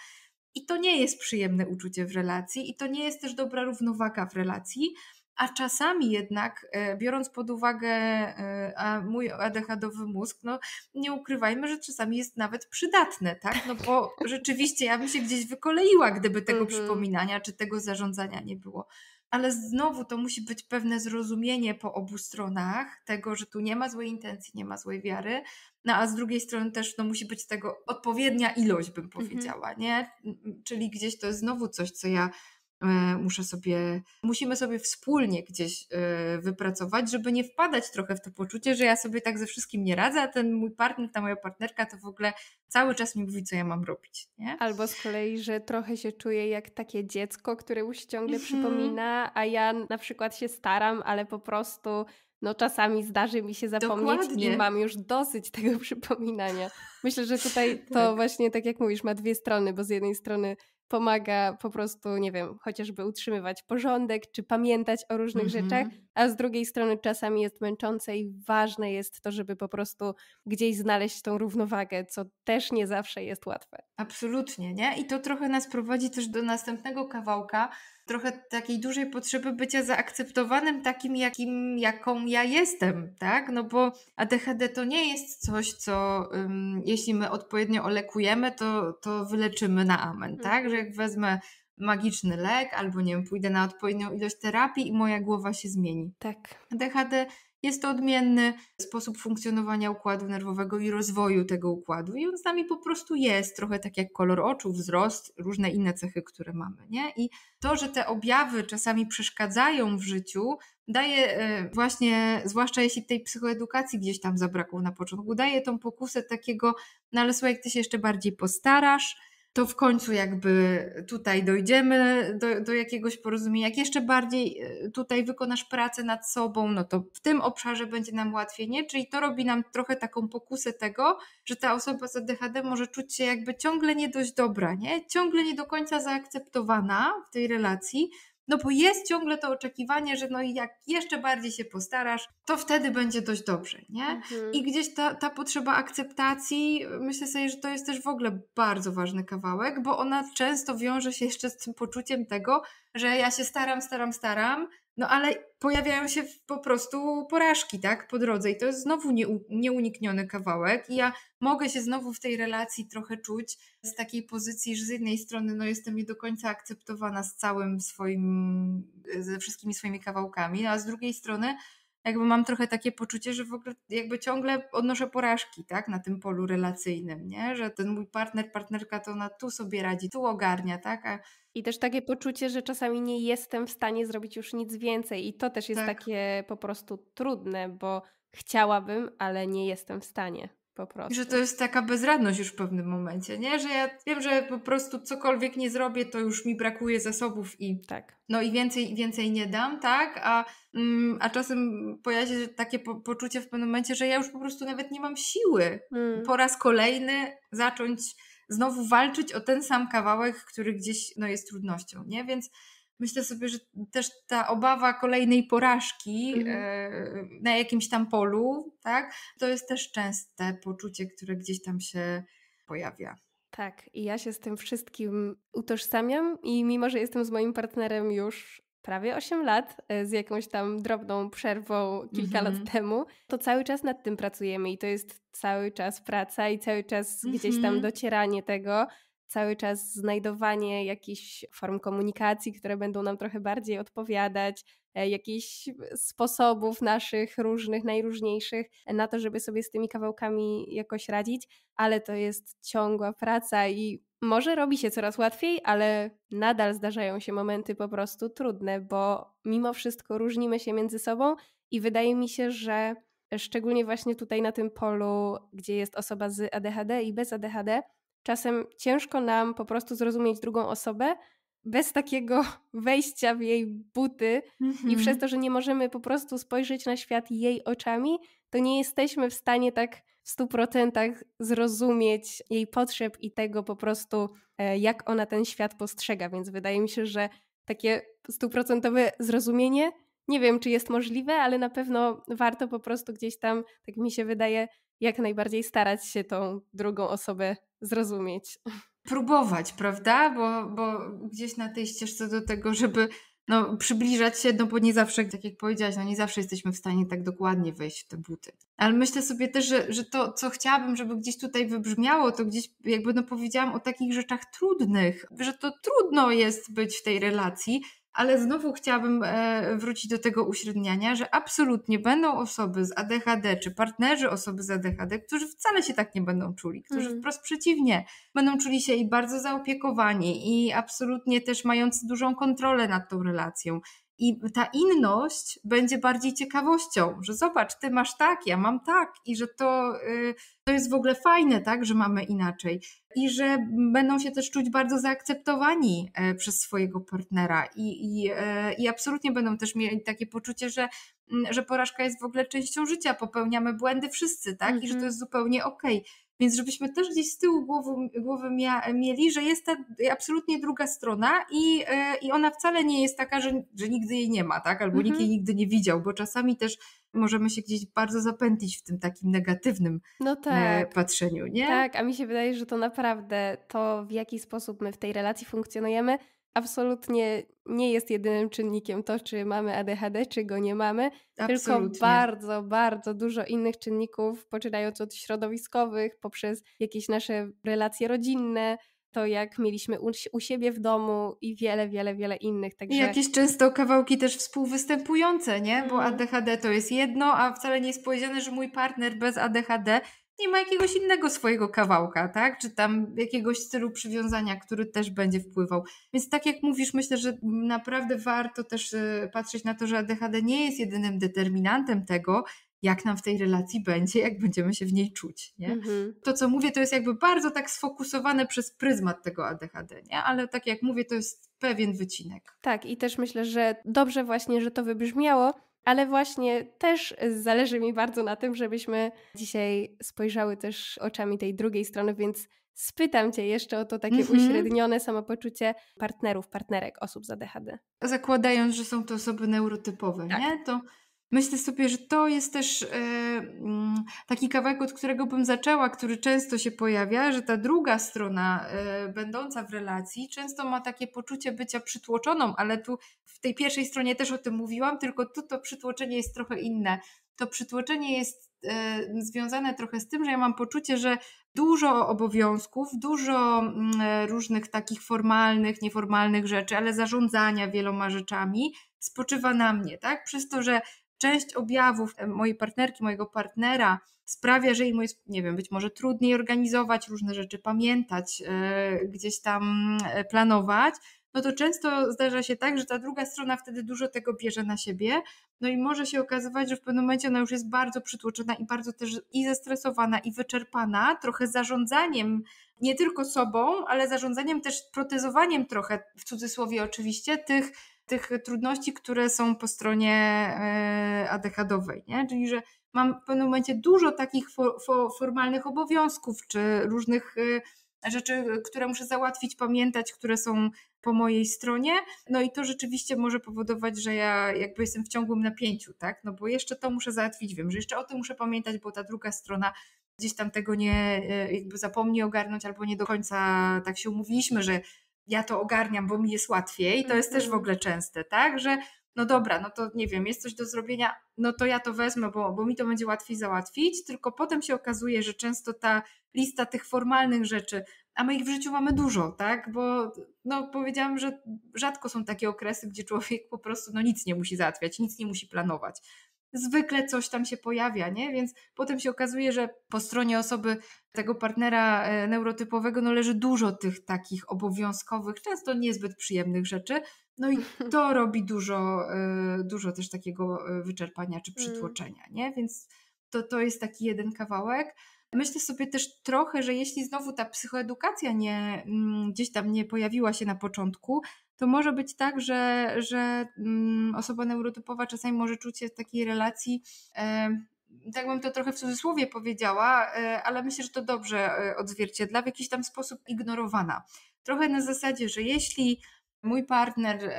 I to nie jest przyjemne uczucie w relacji, i to nie jest też dobra równowaga w relacji a czasami jednak, e, biorąc pod uwagę e, mój adechadowy mózg, no nie ukrywajmy, że czasami jest nawet przydatne, tak? No bo rzeczywiście ja bym się gdzieś wykoleiła, gdyby tego mm przypominania czy tego zarządzania nie było. Ale znowu to musi być pewne zrozumienie po obu stronach tego, że tu nie ma złej intencji, nie ma złej wiary, no a z drugiej strony też no, musi być tego odpowiednia ilość, bym mhm. powiedziała, nie? Czyli gdzieś to jest znowu coś, co ja E, muszę sobie, musimy sobie wspólnie gdzieś e, wypracować, żeby nie wpadać trochę w to poczucie, że ja sobie tak ze wszystkim nie radzę, a ten mój partner, ta moja partnerka to w ogóle cały czas mi mówi, co ja mam robić. Nie? Albo z kolei, że trochę się czuję jak takie dziecko, które już ciągle mhm. przypomina, a ja na przykład się staram, ale po prostu no czasami zdarzy mi się zapomnieć Dokładnie. i mam już dosyć tego przypominania. Myślę, że tutaj to tak. właśnie, tak jak mówisz, ma dwie strony, bo z jednej strony pomaga po prostu, nie wiem, chociażby utrzymywać porządek, czy pamiętać o różnych mhm. rzeczach, a z drugiej strony czasami jest męczące i ważne jest to, żeby po prostu gdzieś znaleźć tą równowagę, co też nie zawsze jest łatwe. Absolutnie, nie? I to trochę nas prowadzi też do następnego kawałka, trochę takiej dużej potrzeby bycia zaakceptowanym takim, jakim, jaką ja jestem, tak? No bo ADHD to nie jest coś, co um, jeśli my odpowiednio olekujemy, to, to wyleczymy na amen, mm. tak? Że jak wezmę magiczny lek, albo nie wiem, pójdę na odpowiednią ilość terapii i moja głowa się zmieni. Tak. ADHD jest to odmienny sposób funkcjonowania układu nerwowego i rozwoju tego układu. I on z nami po prostu jest, trochę tak jak kolor oczu, wzrost, różne inne cechy, które mamy. Nie? I to, że te objawy czasami przeszkadzają w życiu, daje e, właśnie, zwłaszcza jeśli tej psychoedukacji gdzieś tam zabrakło na początku, daje tą pokusę takiego, no ale słuchaj, ty się jeszcze bardziej postarasz, to w końcu jakby tutaj dojdziemy do, do, jakiegoś porozumienia. Jak jeszcze bardziej e, tutaj wykonasz pracę nad sobą, no to w tym obszarze będzie nam łatwiej, nie? Czyli to robi nam trochę taką pokusę tego, że ta osoba z ADHD może czuć się jakby ciągle nie dość dobra, nie? Ciągle nie do końca zaakceptowana w tej relacji, no bo jest ciągle to oczekiwanie, że no jak jeszcze bardziej się postarasz, to wtedy będzie dość dobrze, nie? Mhm. I gdzieś ta, ta potrzeba akceptacji, myślę sobie, że to jest też w ogóle bardzo ważny kawałek, bo ona często wiąże się jeszcze z tym poczuciem tego, że ja się staram, staram, staram, no ale pojawiają się po prostu porażki, tak, po drodze i to jest znowu nieunikniony kawałek i ja mogę się znowu w tej relacji trochę czuć z takiej pozycji, że z jednej strony no jestem nie do końca akceptowana z całym swoim, ze wszystkimi swoimi kawałkami, no, a z drugiej strony jakby mam trochę takie poczucie, że w ogóle jakby ciągle odnoszę porażki, tak, na tym polu relacyjnym, nie? Że ten mój partner, partnerka to na tu sobie radzi, tu ogarnia, tak? A... I też takie poczucie, że czasami nie jestem w stanie zrobić już nic więcej i to też jest tak. takie po prostu trudne, bo chciałabym, ale nie jestem w stanie po prostu. Że to jest taka bezradność już w pewnym momencie, nie? Że ja wiem, że po prostu cokolwiek nie zrobię, to już mi brakuje zasobów i tak. no i więcej, więcej nie dam, tak? A, mm, a czasem pojawia się takie po poczucie w pewnym momencie, że ja już po prostu nawet nie mam siły mm. po raz kolejny zacząć znowu walczyć o ten sam kawałek, który gdzieś no, jest trudnością, nie? Więc myślę sobie, że też ta obawa kolejnej porażki mhm. E, na jakimś tam polu, tak, to jest też częste poczucie, które gdzieś tam się pojawia. Tak, i ja się z tym wszystkim utożsamiam i mimo, że jestem z moim partnerem już prawie 8 lat, e, z jakąś tam drobną przerwą kilka mm -hmm. lat temu, to cały czas nad tym pracujemy i to jest cały czas praca i cały czas mm -hmm. gdzieś tam mhm. docieranie tego, cały czas znajdowanie jakichś form komunikacji, które będą nam trochę bardziej odpowiadać, e, jakichś sposobów naszych różnych, najróżniejszych na to, żeby sobie z tymi kawałkami jakoś radzić, ale to jest ciągła praca i może robi się coraz łatwiej, ale nadal zdarzają się momenty po prostu trudne, bo mimo wszystko różnimy się między sobą i wydaje mi się, że szczególnie właśnie tutaj na tym polu, gdzie jest osoba z ADHD i bez ADHD, czasem ciężko nam po prostu zrozumieć drugą osobę bez takiego wejścia w jej buty mm-hmm. i mhm. przez to, że nie możemy po prostu spojrzeć na świat jej oczami, to nie jesteśmy w stanie tak w stu procentach zrozumieć jej potrzeb i tego po prostu, e, jak ona ten świat postrzega. Więc wydaje mi się, że takie stuprocentowe zrozumienie, nie wiem, czy jest możliwe, ale na pewno warto po prostu gdzieś tam, tak mi się wydaje, jak najbardziej starać się tą drugą osobę zrozumieć. Próbować, prawda? Bo, bo gdzieś na tej ścieżce do tego, żeby no, przybliżać się, no bo nie zawsze, tak jak powiedziałaś, no nie zawsze jesteśmy w stanie tak dokładnie wejść w te buty. Ale myślę sobie też, że, że to, co chciałabym, żeby gdzieś tutaj wybrzmiało, to gdzieś jakby no powiedziałam o takich rzeczach trudnych, że to trudno jest być w tej relacji, ale znowu chciałabym e, wrócić do tego uśredniania, że absolutnie będą osoby z ADHD czy partnerzy osoby z ADHD, którzy wcale się tak nie będą czuli, którzy mm. wprost przeciwnie, będą czuli się i bardzo zaopiekowani i absolutnie też mający dużą kontrolę nad tą relacją. I ta inność będzie bardziej ciekawością, że zobacz, ty masz tak, ja mam tak, i że to, y, to jest w ogóle fajne, tak, że mamy inaczej i że będą się też czuć bardzo zaakceptowani e, przez swojego partnera i, i, e, i absolutnie będą też mieli takie poczucie, że mm, że porażka jest w ogóle częścią życia, popełniamy błędy wszyscy, tak? Mm -hmm. I że to mhm. jest zupełnie okej. Okay. Więc żebyśmy też gdzieś z tyłu głowy, głowy mia, mieli, że jest ta absolutnie druga strona i, e, i ona wcale nie jest taka, że, że nigdy jej nie ma, tak? Albo mm -hmm. nikt jej mhm. nigdy nie widział, bo czasami też możemy się gdzieś bardzo zapętlić w tym takim negatywnym no e, tak. patrzeniu, nie? Tak, a mi się wydaje, że to naprawdę to, w jaki sposób my w tej relacji funkcjonujemy, absolutnie nie jest jedynym czynnikiem to, czy mamy ADHD, czy go nie mamy, absolutnie. tylko bardzo, bardzo dużo innych czynników, poczynając od środowiskowych, poprzez jakieś nasze relacje rodzinne, to, jak mieliśmy u, u, siebie w domu i wiele, wiele, wiele innych. Także... I jakieś często kawałki też współwystępujące, nie? Bo mhm. ADHD to jest jedno, a wcale nie jest powiedziane, że mój partner bez ADHD nie ma jakiegoś innego swojego kawałka, tak? Czy tam jakiegoś stylu przywiązania, który też będzie wpływał. Więc tak jak mówisz, myślę, że naprawdę warto też y, patrzeć na to, że ADHD nie jest jedynym determinantem tego, jak nam w tej relacji będzie, jak będziemy się w niej czuć. Nie? Mhm. To, co mówię, to jest jakby bardzo tak sfokusowane przez pryzmat tego ADHD, nie? ale tak jak mówię, to jest pewien wycinek. Tak, i też myślę, że dobrze właśnie, że to wybrzmiało, ale właśnie też zależy mi bardzo na tym, żebyśmy dzisiaj spojrzały też oczami tej drugiej strony, więc spytam Cię jeszcze o to takie mm -hmm. uśrednione samopoczucie partnerów, partnerek, osób z ADHD. Zakładając, że są to osoby neurotypowe, tak. nie? To Myślę sobie, że to jest też e, mm, taki kawałek, od którego bym zaczęła, który często się pojawia, że ta druga strona, e, będąca w relacji, często ma takie poczucie bycia przytłoczoną, ale tu w tej pierwszej stronie też o tym mówiłam, tylko tu to przytłoczenie jest trochę inne. To przytłoczenie jest e, związane trochę z tym, że ja mam poczucie, że dużo obowiązków, dużo mm, różnych takich formalnych, nieformalnych rzeczy, ale zarządzania wieloma rzeczami spoczywa na mnie, tak? Przez to, że część objawów mojej partnerki, mojego partnera sprawia, że im jest, nie wiem, być może trudniej organizować różne rzeczy, pamiętać, e, gdzieś tam e, planować, no to często zdarza się tak, że ta druga strona wtedy dużo tego bierze na siebie, no i może się okazywać, że w pewnym momencie ona już jest bardzo przytłoczona i bardzo też i zestresowana, i wyczerpana, trochę zarządzaniem nie tylko sobą, ale zarządzaniem też protezowaniem trochę, w cudzysłowie oczywiście, tych tych trudności, które są po stronie e, adechadowej, nie? czyli że mam w pewnym momencie dużo takich formalnych obowiązków czy różnych e, rzeczy, które muszę załatwić, pamiętać, które są po mojej stronie. No i to rzeczywiście może powodować, że ja jakby jestem w ciągłym napięciu, tak? No bo jeszcze to muszę załatwić, wiem, że jeszcze o tym muszę pamiętać, bo ta druga strona gdzieś tam tego nie e, jakby zapomni ogarnąć albo nie do końca tak się umówiliśmy, że ja to ogarniam, bo mi jest łatwiej. To jest też w mhm. ogóle częste, tak? Że no dobra, no to nie wiem, jest coś do zrobienia, no to ja to wezmę, bo, bo mi to będzie łatwiej załatwić, tylko potem się okazuje, że często ta lista tych formalnych rzeczy, a my ich w życiu mamy dużo, tak? Bo no, powiedziałam, że rzadko są takie okresy, gdzie człowiek po prostu no, nic nie musi załatwiać, nic nie musi planować zwykle coś tam się pojawia, nie? Więc potem się okazuje, że po stronie osoby tego partnera e, neurotypowego no leży dużo tych takich obowiązkowych, często niezbyt przyjemnych rzeczy. No i to robi dużo, e, dużo też takiego e, wyczerpania czy mm. przytłoczenia, nie? Więc to, to jest taki jeden kawałek. Myślę sobie też trochę, że jeśli znowu ta psychoedukacja nie, mm, gdzieś tam nie pojawiła się na początku, to może być tak, że, że mm, osoba neurotypowa czasami może czuć się w takiej relacji e, tak bym to trochę w cudzysłowie powiedziała, e, ale myślę, że to dobrze e, odzwierciedla, w jakiś tam sposób ignorowana. Trochę na zasadzie, że jeśli mój partner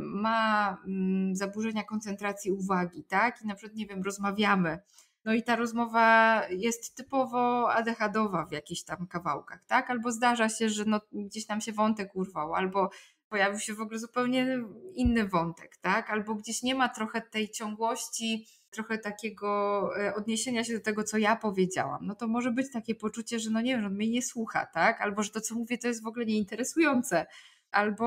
ma mm, zaburzenia koncentracji uwagi, tak, i na przykład, nie wiem, rozmawiamy, no i ta rozmowa jest typowo adechadowa w jakichś tam kawałkach, tak, albo zdarza się, że no, gdzieś tam się wątek urwał, albo pojawił się w ogóle zupełnie inny wątek, tak? Albo gdzieś nie ma trochę tej ciągłości, trochę takiego e, odniesienia się do tego, co ja powiedziałam. No to może być takie poczucie, że no nie wiem, że on mnie nie słucha, tak? Albo że to, co mówię, to jest w ogóle nieinteresujące. Albo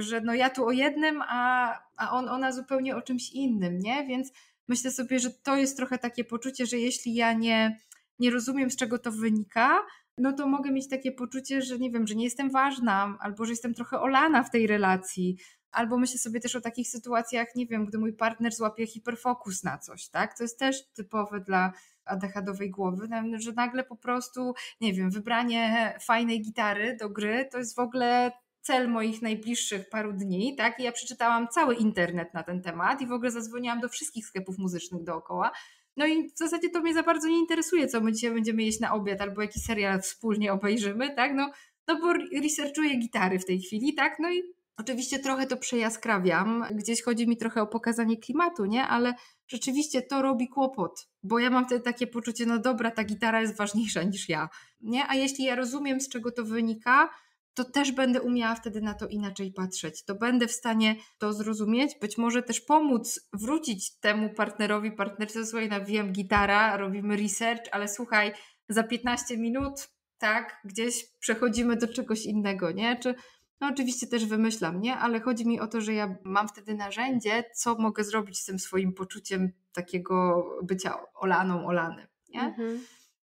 że no ja tu o jednym, a, a on, ona zupełnie o czymś innym, nie? Więc myślę sobie, że to jest trochę takie poczucie, że jeśli ja nie, nie rozumiem, z czego to wynika, no to mogę mieć takie poczucie, że nie wiem, że nie jestem ważna, albo że jestem trochę olana w tej relacji. Albo myślę sobie też o takich sytuacjach, nie wiem, gdy mój partner złapie hiperfokus na coś, tak? To jest też typowe dla adechadowej głowy, że nagle po prostu, nie wiem, wybranie fajnej gitary do gry to jest w ogóle cel moich najbliższych paru dni, tak? I ja przeczytałam cały internet na ten temat i w ogóle zadzwoniłam do wszystkich sklepów muzycznych dookoła no i w zasadzie to mnie za bardzo nie interesuje, co my dzisiaj będziemy jeść na obiad albo jaki serial wspólnie obejrzymy, tak? No, no bo researchuję gitary w tej chwili, tak? No i oczywiście trochę to przejaskrawiam, gdzieś chodzi mi trochę o pokazanie klimatu, nie? Ale rzeczywiście to robi kłopot, bo ja mam wtedy takie poczucie, no dobra, ta gitara jest ważniejsza niż ja, nie? A jeśli ja rozumiem, z czego to wynika, to też będę umiała wtedy na to inaczej patrzeć. To będę w stanie to zrozumieć, być może też pomóc wrócić temu partnerowi, partnerce, słuchaj, na no, wiem, gitara, robimy research, ale słuchaj, za 15 minut, tak, gdzieś przechodzimy do czegoś innego, nie? Czy, no oczywiście też wymyślam, nie? Ale chodzi mi o to, że ja mam wtedy narzędzie, co mogę zrobić z tym swoim poczuciem takiego bycia olaną, olany, nie? Mhm.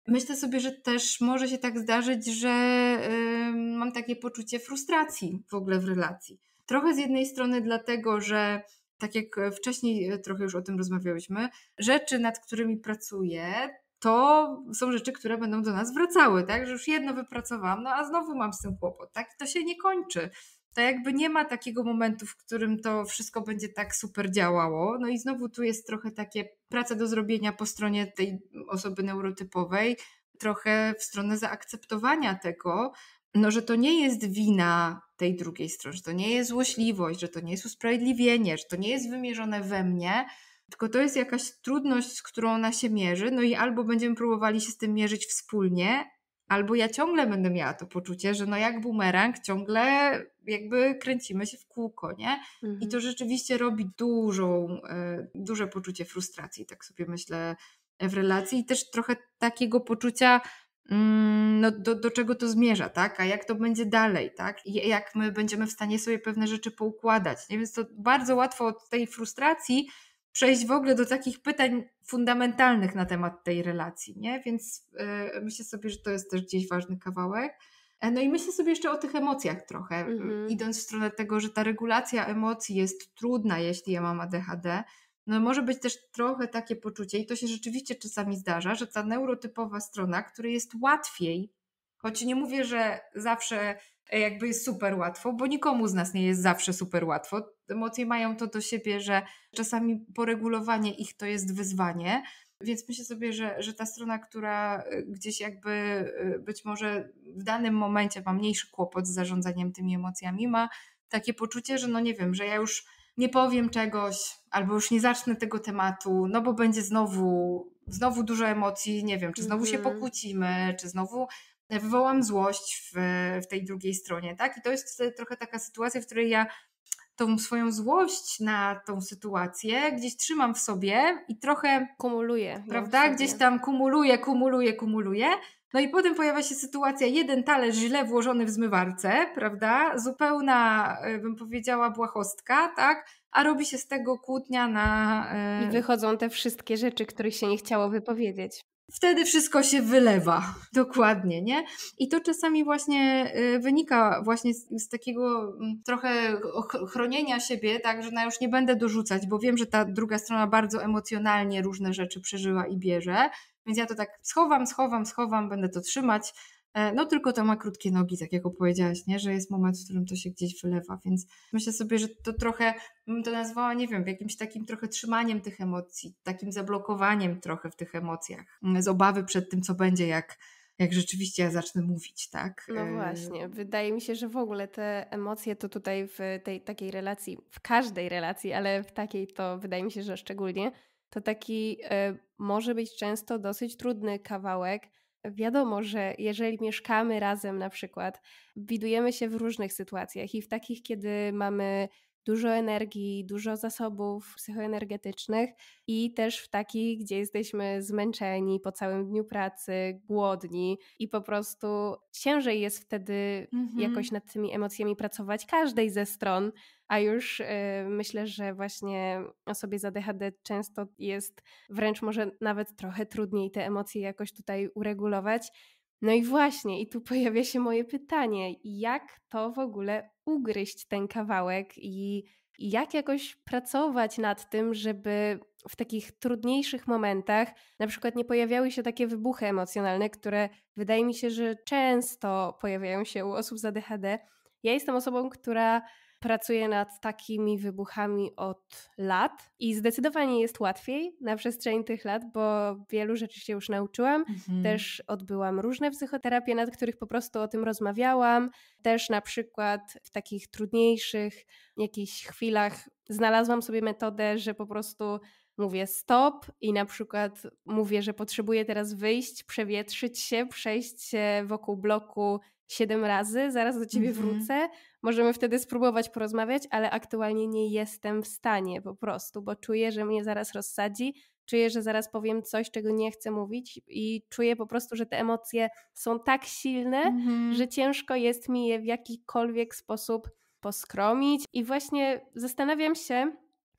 Myślę sobie, że też może się tak zdarzyć, że mam takie poczucie frustracji w ogóle w relacji. Trochę z jednej strony dlatego, że tak jak wcześniej e, trochę już o tym rozmawiałyśmy, rzeczy, nad którymi pracuję, to są rzeczy, które będą do nas wracały, tak? Że już jedno wypracowałam, no a znowu mam z tym kłopot, tak? I to się nie kończy to jakby nie ma takiego momentu, w którym to wszystko będzie tak super działało. No i znowu tu jest trochę takie praca do zrobienia po stronie tej osoby neurotypowej, trochę w stronę zaakceptowania tego, no, że to nie jest wina tej drugiej strony, że to nie jest złośliwość, że to nie jest usprawiedliwienie, że to nie jest wymierzone we mnie, tylko to jest jakaś trudność, z którą ona się mierzy, no i albo będziemy próbowali się z tym mierzyć wspólnie, albo ja ciągle będę miała to poczucie, że no jak bumerang ciągle jakby kręcimy się w kółko, nie? Mhm. I to mhm. rzeczywiście robi dużą, e, duże poczucie frustracji, tak sobie myślę, w relacji i też trochę takiego poczucia, mm, no, do, do czego to zmierza, tak? A jak to będzie dalej, tak? I jak my będziemy w stanie sobie pewne rzeczy poukładać, nie? Więc to bardzo łatwo od tej frustracji przejść w ogóle do takich pytań fundamentalnych na temat tej relacji, nie? Więc yy, myślę sobie, że to jest też gdzieś ważny kawałek. E, no i myślę sobie jeszcze o tych emocjach trochę, mm -hmm. idąc w stronę tego, że ta regulacja emocji jest trudna, jeśli ja mam ADHD. No może być też trochę takie poczucie, i to się rzeczywiście czasami zdarza, że ta neurotypowa strona, której jest łatwiej, choć nie mówię, że zawsze e, jakby jest super łatwo, bo nikomu z nas nie jest zawsze super łatwo, Emocje mają to do siebie, że czasami poregulowanie ich to jest wyzwanie. Więc myślę sobie, że, że ta strona, która y, gdzieś jakby y, być może w danym momencie ma mniejszy kłopot z zarządzaniem tymi emocjami, ma takie poczucie, że no nie wiem, że ja już nie powiem czegoś, albo już nie zacznę tego tematu, no bo będzie znowu, znowu dużo emocji, nie wiem, czy znowu się mhm. pokłócimy, czy znowu wywołam złość w, w tej drugiej stronie, tak? I to jest trochę taka sytuacja, w której ja tą swoją złość na tą sytuację gdzieś trzymam w sobie i trochę kumuluję, prawda? Gdzieś tam kumuluję, kumuluję, kumuluję. No i potem pojawia się sytuacja, jeden talerz źle włożony w zmywarce, prawda? Zupełna, e, bym powiedziała, błahostka, tak? A robi się z tego kłótnia na. E, I wychodzą te wszystkie rzeczy, których się nie chciało wypowiedzieć wtedy wszystko się wylewa. Dokładnie, nie? I to czasami właśnie y, wynika właśnie z, z, takiego mm, trochę chronienia siebie, tak, że no już nie będę dorzucać, bo wiem, że ta druga strona bardzo emocjonalnie różne rzeczy przeżyła i bierze, więc ja to tak schowam, schowam, schowam, będę to trzymać, E, no tylko to ma krótkie nogi, tak jak opowiedziałaś, nie? że jest moment, w którym to się gdzieś wylewa, więc myślę sobie, że to trochę, bym to nazwała, nie wiem, jakimś takim trochę trzymaniem tych emocji, takim zablokowaniem trochę w tych emocjach, mm, z obawy przed tym, co będzie, jak jak rzeczywiście ja zacznę mówić, tak? No e, właśnie, wydaje mi się, że w ogóle te emocje to tutaj w tej takiej relacji, w każdej relacji, ale w takiej to wydaje mi się, że szczególnie, to taki y, może być często dosyć trudny kawałek, wiadomo, że jeżeli mieszkamy razem na przykład, widujemy się w różnych sytuacjach i w takich, kiedy mamy dużo energii, dużo zasobów psychoenergetycznych i też w takich, gdzie jesteśmy zmęczeni po całym dniu pracy, głodni i po prostu ciężej jest wtedy mhm. jakoś nad tymi emocjami pracować każdej ze stron, a już yy, myślę, że właśnie osobie z ADHD często jest wręcz może nawet trochę trudniej te emocje jakoś tutaj uregulować. No i właśnie, i tu pojawia się moje pytanie, jak to w ogóle ugryźć ten kawałek i jak jakoś pracować nad tym, żeby w takich trudniejszych momentach na przykład nie pojawiały się takie wybuchy emocjonalne, które wydaje mi się, że często pojawiają się u osób z ADHD. Ja jestem osobą, która Pracuję nad takimi wybuchami od lat i zdecydowanie jest łatwiej na przestrzeni tych lat, bo wielu rzeczy się już nauczyłam. Mhm. Też odbyłam różne psychoterapie, nad których po prostu o tym rozmawiałam. Też na przykład w takich trudniejszych jakichś chwilach znalazłam sobie metodę, że po prostu mówię stop i na przykład mówię, że potrzebuję teraz wyjść, przewietrzyć się, przejść się wokół bloku siedem razy, zaraz do ciebie mhm. wrócę możemy wtedy spróbować porozmawiać, ale aktualnie nie jestem w stanie po prostu, bo czuję, że mnie zaraz rozsadzi, czuję, że zaraz powiem coś, czego nie chcę mówić i czuję po prostu, że te emocje są tak silne, mhm. że ciężko jest mi je w jakikolwiek sposób poskromić. I właśnie zastanawiam się,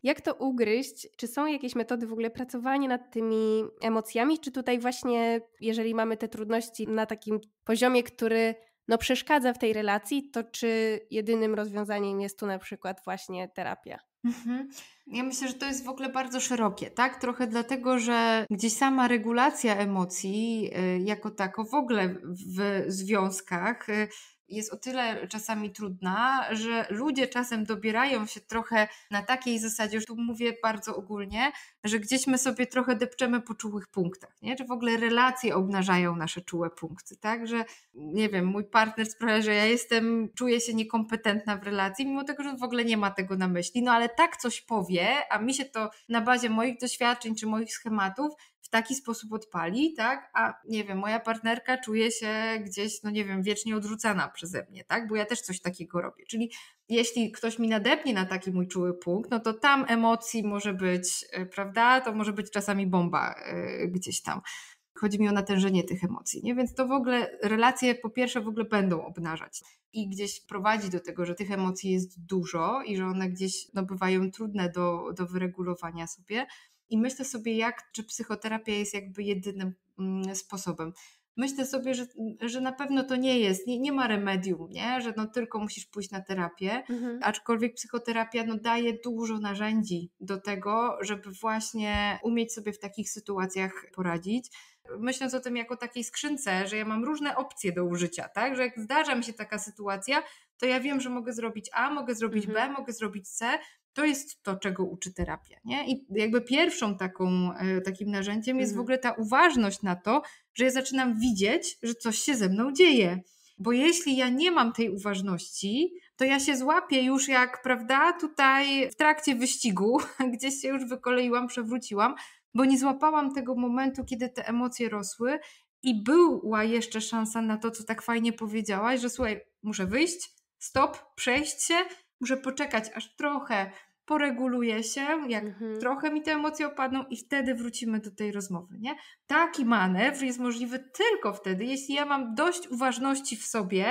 jak to ugryźć? Czy są jakieś metody w ogóle pracowania nad tymi emocjami? Czy tutaj właśnie, jeżeli mamy te trudności na takim poziomie, który no przeszkadza w tej relacji, to czy jedynym rozwiązaniem jest tu na przykład właśnie terapia? Mhm. Ja myślę, że to jest w ogóle bardzo szerokie, tak? Trochę dlatego, że gdzieś sama regulacja emocji y, jako tako w ogóle w związkach y, jest o tyle czasami trudna, że ludzie czasem dobierają się trochę na takiej zasadzie, że tu mówię bardzo ogólnie, że gdzieś my sobie trochę depczemy po czułych punktach, nie? Czy w ogóle relacje obnażają nasze czułe punkty, tak? Że nie wiem, mój partner sprawia, że ja jestem, czuję się niekompetentna w relacji, mimo tego, że w ogóle nie ma tego na myśli, no ale tak coś powie, a mi się to na bazie moich doświadczeń czy moich schematów taki sposób odpali, tak? A nie wiem, moja partnerka czuje się gdzieś, no nie wiem, wiecznie odrzucana przeze mnie, tak? Bo ja też coś takiego robię. Czyli jeśli ktoś mi nadepnie na taki mój czuły punkt, no to tam emocji może być, e, prawda? To może być czasami bomba yy, gdzieś tam. Chodzi mi o natężenie tych emocji, nie? Więc to w ogóle relacje po pierwsze w ogóle będą obnażać i gdzieś prowadzi do tego, że tych emocji jest dużo i że one gdzieś no, bywają trudne do, do wyregulowania sobie i myślę sobie, jak, czy psychoterapia jest jakby jedynym mm, sposobem. Myślę sobie, że, że na pewno to nie jest, nie, nie ma remedium, nie? że no tylko musisz pójść na terapię, mhm. aczkolwiek psychoterapia no daje dużo narzędzi do tego, żeby właśnie umieć sobie w takich sytuacjach poradzić myśląc o tym jako takiej skrzynce, że ja mam różne opcje do użycia, tak? Że jak zdarza mi się taka sytuacja, to ja wiem, że mogę zrobić A, mogę zrobić mhm. B, mogę zrobić C. To jest to, czego uczy terapia. Nie? I jakby pierwszą taką, e, takim narzędziem mhm. jest w mhm. ogóle ta uważność na to, że ja zaczynam widzieć, że coś się ze mną dzieje. Bo jeśli ja nie mam tej uważności, to ja się złapię już jak, prawda, tutaj w trakcie wyścigu, gdzieś się już wykoleiłam, przewróciłam, bo nie złapałam tego momentu, kiedy te emocje rosły i była jeszcze szansa na to, co tak fajnie powiedziałaś, że słuchaj, muszę wyjść, stop, przejść się, muszę poczekać aż trochę poreguluje się, jak mhm. trochę mi te emocje opadną i wtedy wrócimy do tej rozmowy, nie? Taki manewr jest możliwy tylko wtedy, jeśli ja mam dość uważności w sobie,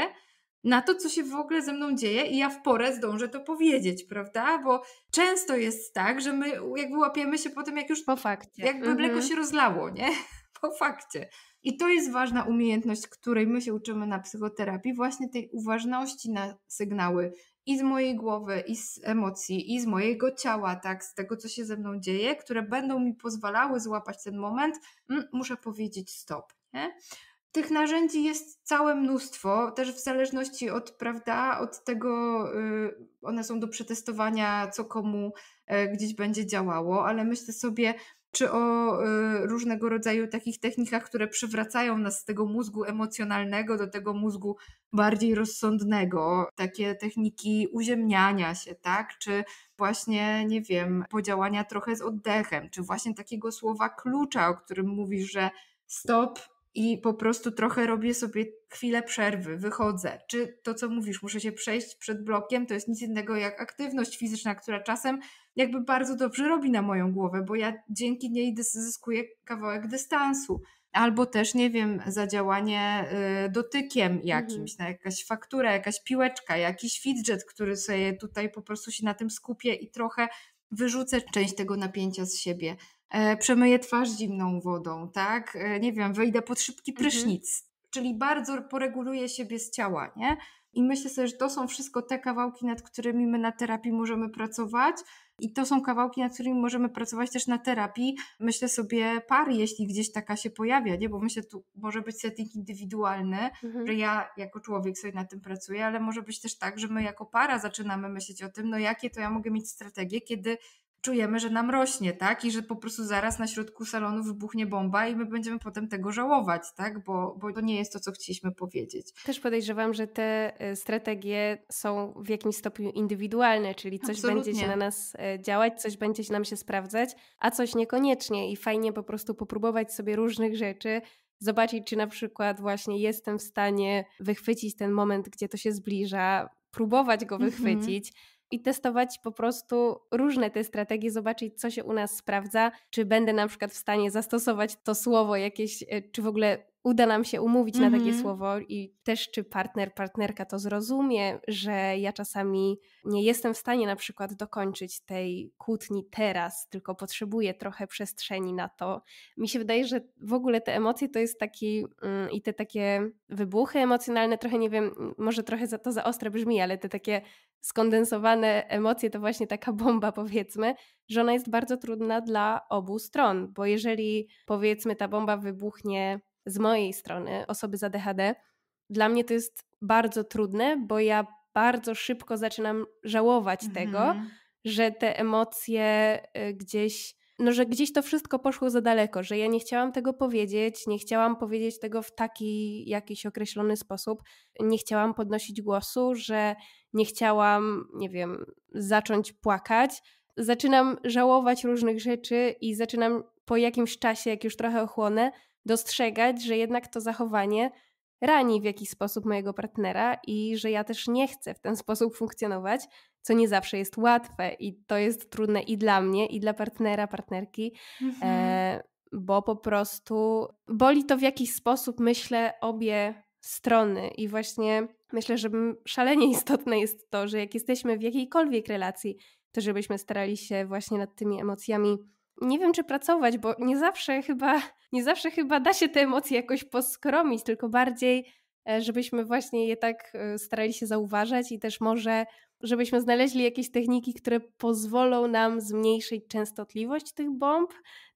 na to, co się w ogóle ze mną dzieje, i ja w porę zdążę to powiedzieć, prawda? Bo często jest tak, że my jakby łapiemy się po tym, jak już. Po fakcie. Jakby mhm. mleko się rozlało, nie? Po fakcie. I to jest ważna umiejętność, której my się uczymy na psychoterapii, właśnie tej uważności na sygnały i z mojej głowy, i z emocji, i z mojego ciała, tak, z tego, co się ze mną dzieje, które będą mi pozwalały złapać ten moment, mm, muszę powiedzieć stop. Nie? tych narzędzi jest całe mnóstwo, też w zależności od, prawda, od tego, y, one są do przetestowania, co komu e, gdzieś będzie działało, ale myślę sobie, czy o y, różnego rodzaju takich technikach, które przywracają nas z tego mózgu emocjonalnego do tego mózgu bardziej rozsądnego, takie techniki uziemniania się, tak? Czy właśnie, nie wiem, podziałania trochę z oddechem, czy właśnie takiego słowa klucza, o którym mówisz, że stop, i po prostu trochę robię sobie chwilę przerwy, wychodzę. Czy to, co mówisz, muszę się przejść przed blokiem, to jest nic innego jak aktywność fizyczna, która czasem jakby bardzo dobrze robi na moją głowę, bo ja dzięki niej zyskuję kawałek dystansu. Albo też, nie wiem, zadziałanie y, dotykiem jakimś, mhm. na jakaś faktura, jakaś piłeczka, jakiś fidget, który sobie tutaj po prostu się na tym skupię i trochę wyrzucę część tego napięcia z siebie. E, przemyję twarz zimną wodą, tak? E, nie wiem, wyjdę pod szybki mhm. prysznic, mhm. czyli bardzo poreguluję siebie z ciała, nie? I myślę sobie, że to są wszystko te kawałki, nad którymi my na terapii możemy pracować. I to są kawałki, nad którymi możemy pracować też na terapii. Myślę sobie par, jeśli gdzieś taka się pojawia, nie? bo myślę, tu może być setting indywidualny, mhm. że ja jako człowiek sobie na tym pracuję, ale może być też tak, że my jako para zaczynamy myśleć o tym, no jakie to ja mogę mieć strategie, kiedy czujemy, że nam rośnie, tak? I że po prostu zaraz na środku salonu wybuchnie bomba i my będziemy potem tego żałować, tak? Bo, bo to nie jest to, co chcieliśmy powiedzieć. Też podejrzewam, że te e, strategie są w jakimś stopniu indywidualne, czyli coś Absolutnie. będzie się na nas e, działać, coś będzie się nam się sprawdzać, a coś niekoniecznie i fajnie po prostu popróbować sobie różnych rzeczy, zobaczyć, czy na przykład właśnie jestem w stanie wychwycić ten moment, gdzie to się zbliża, próbować go mhm. wychwycić i testować po prostu różne te strategie, zobaczyć, co się u nas sprawdza, czy będę na przykład w stanie zastosować to słowo jakieś, e, czy w ogóle uda nam się umówić na takie mhm. słowo i też czy partner, partnerka to zrozumie, że ja czasami nie jestem w stanie na przykład dokończyć tej kłótni teraz, tylko potrzebuję trochę przestrzeni na to. Mi się wydaje, że w ogóle te emocje to jest taki mm, i te takie wybuchy emocjonalne, trochę nie wiem, może trochę za, to za ostre brzmi, ale te takie skondensowane emocje to właśnie taka bomba, powiedzmy, że ona jest bardzo trudna dla obu stron, bo jeżeli powiedzmy ta bomba wybuchnie z mojej strony, osoby z ADHD, dla mnie to jest bardzo trudne, bo ja bardzo szybko zaczynam żałować mhm. tego, że te emocje y, gdzieś no, że gdzieś to wszystko poszło za daleko, że ja nie chciałam tego powiedzieć, nie chciałam powiedzieć tego w taki jakiś określony sposób, nie chciałam podnosić głosu, że nie chciałam, nie wiem, zacząć płakać. Zaczynam żałować różnych rzeczy i zaczynam po jakimś czasie, jak już trochę ochłonę, dostrzegać, że jednak to zachowanie rani w jakiś sposób mojego partnera i że ja też nie chcę w ten sposób funkcjonować co nie zawsze jest łatwe i to jest trudne i dla mnie, i dla partnera, partnerki, mhm. e, bo po prostu boli to w jakiś sposób, myślę, obie strony i właśnie myślę, że szalenie istotne jest to, że jak jesteśmy w jakiejkolwiek relacji, to żebyśmy starali się właśnie nad tymi emocjami nie wiem czy pracować, bo nie zawsze chyba, nie zawsze chyba da się te emocje jakoś poskromić, tylko bardziej E, żebyśmy właśnie je tak e, starali się zauważać i też może, żebyśmy znaleźli jakieś techniki, które pozwolą nam zmniejszyć częstotliwość tych bomb,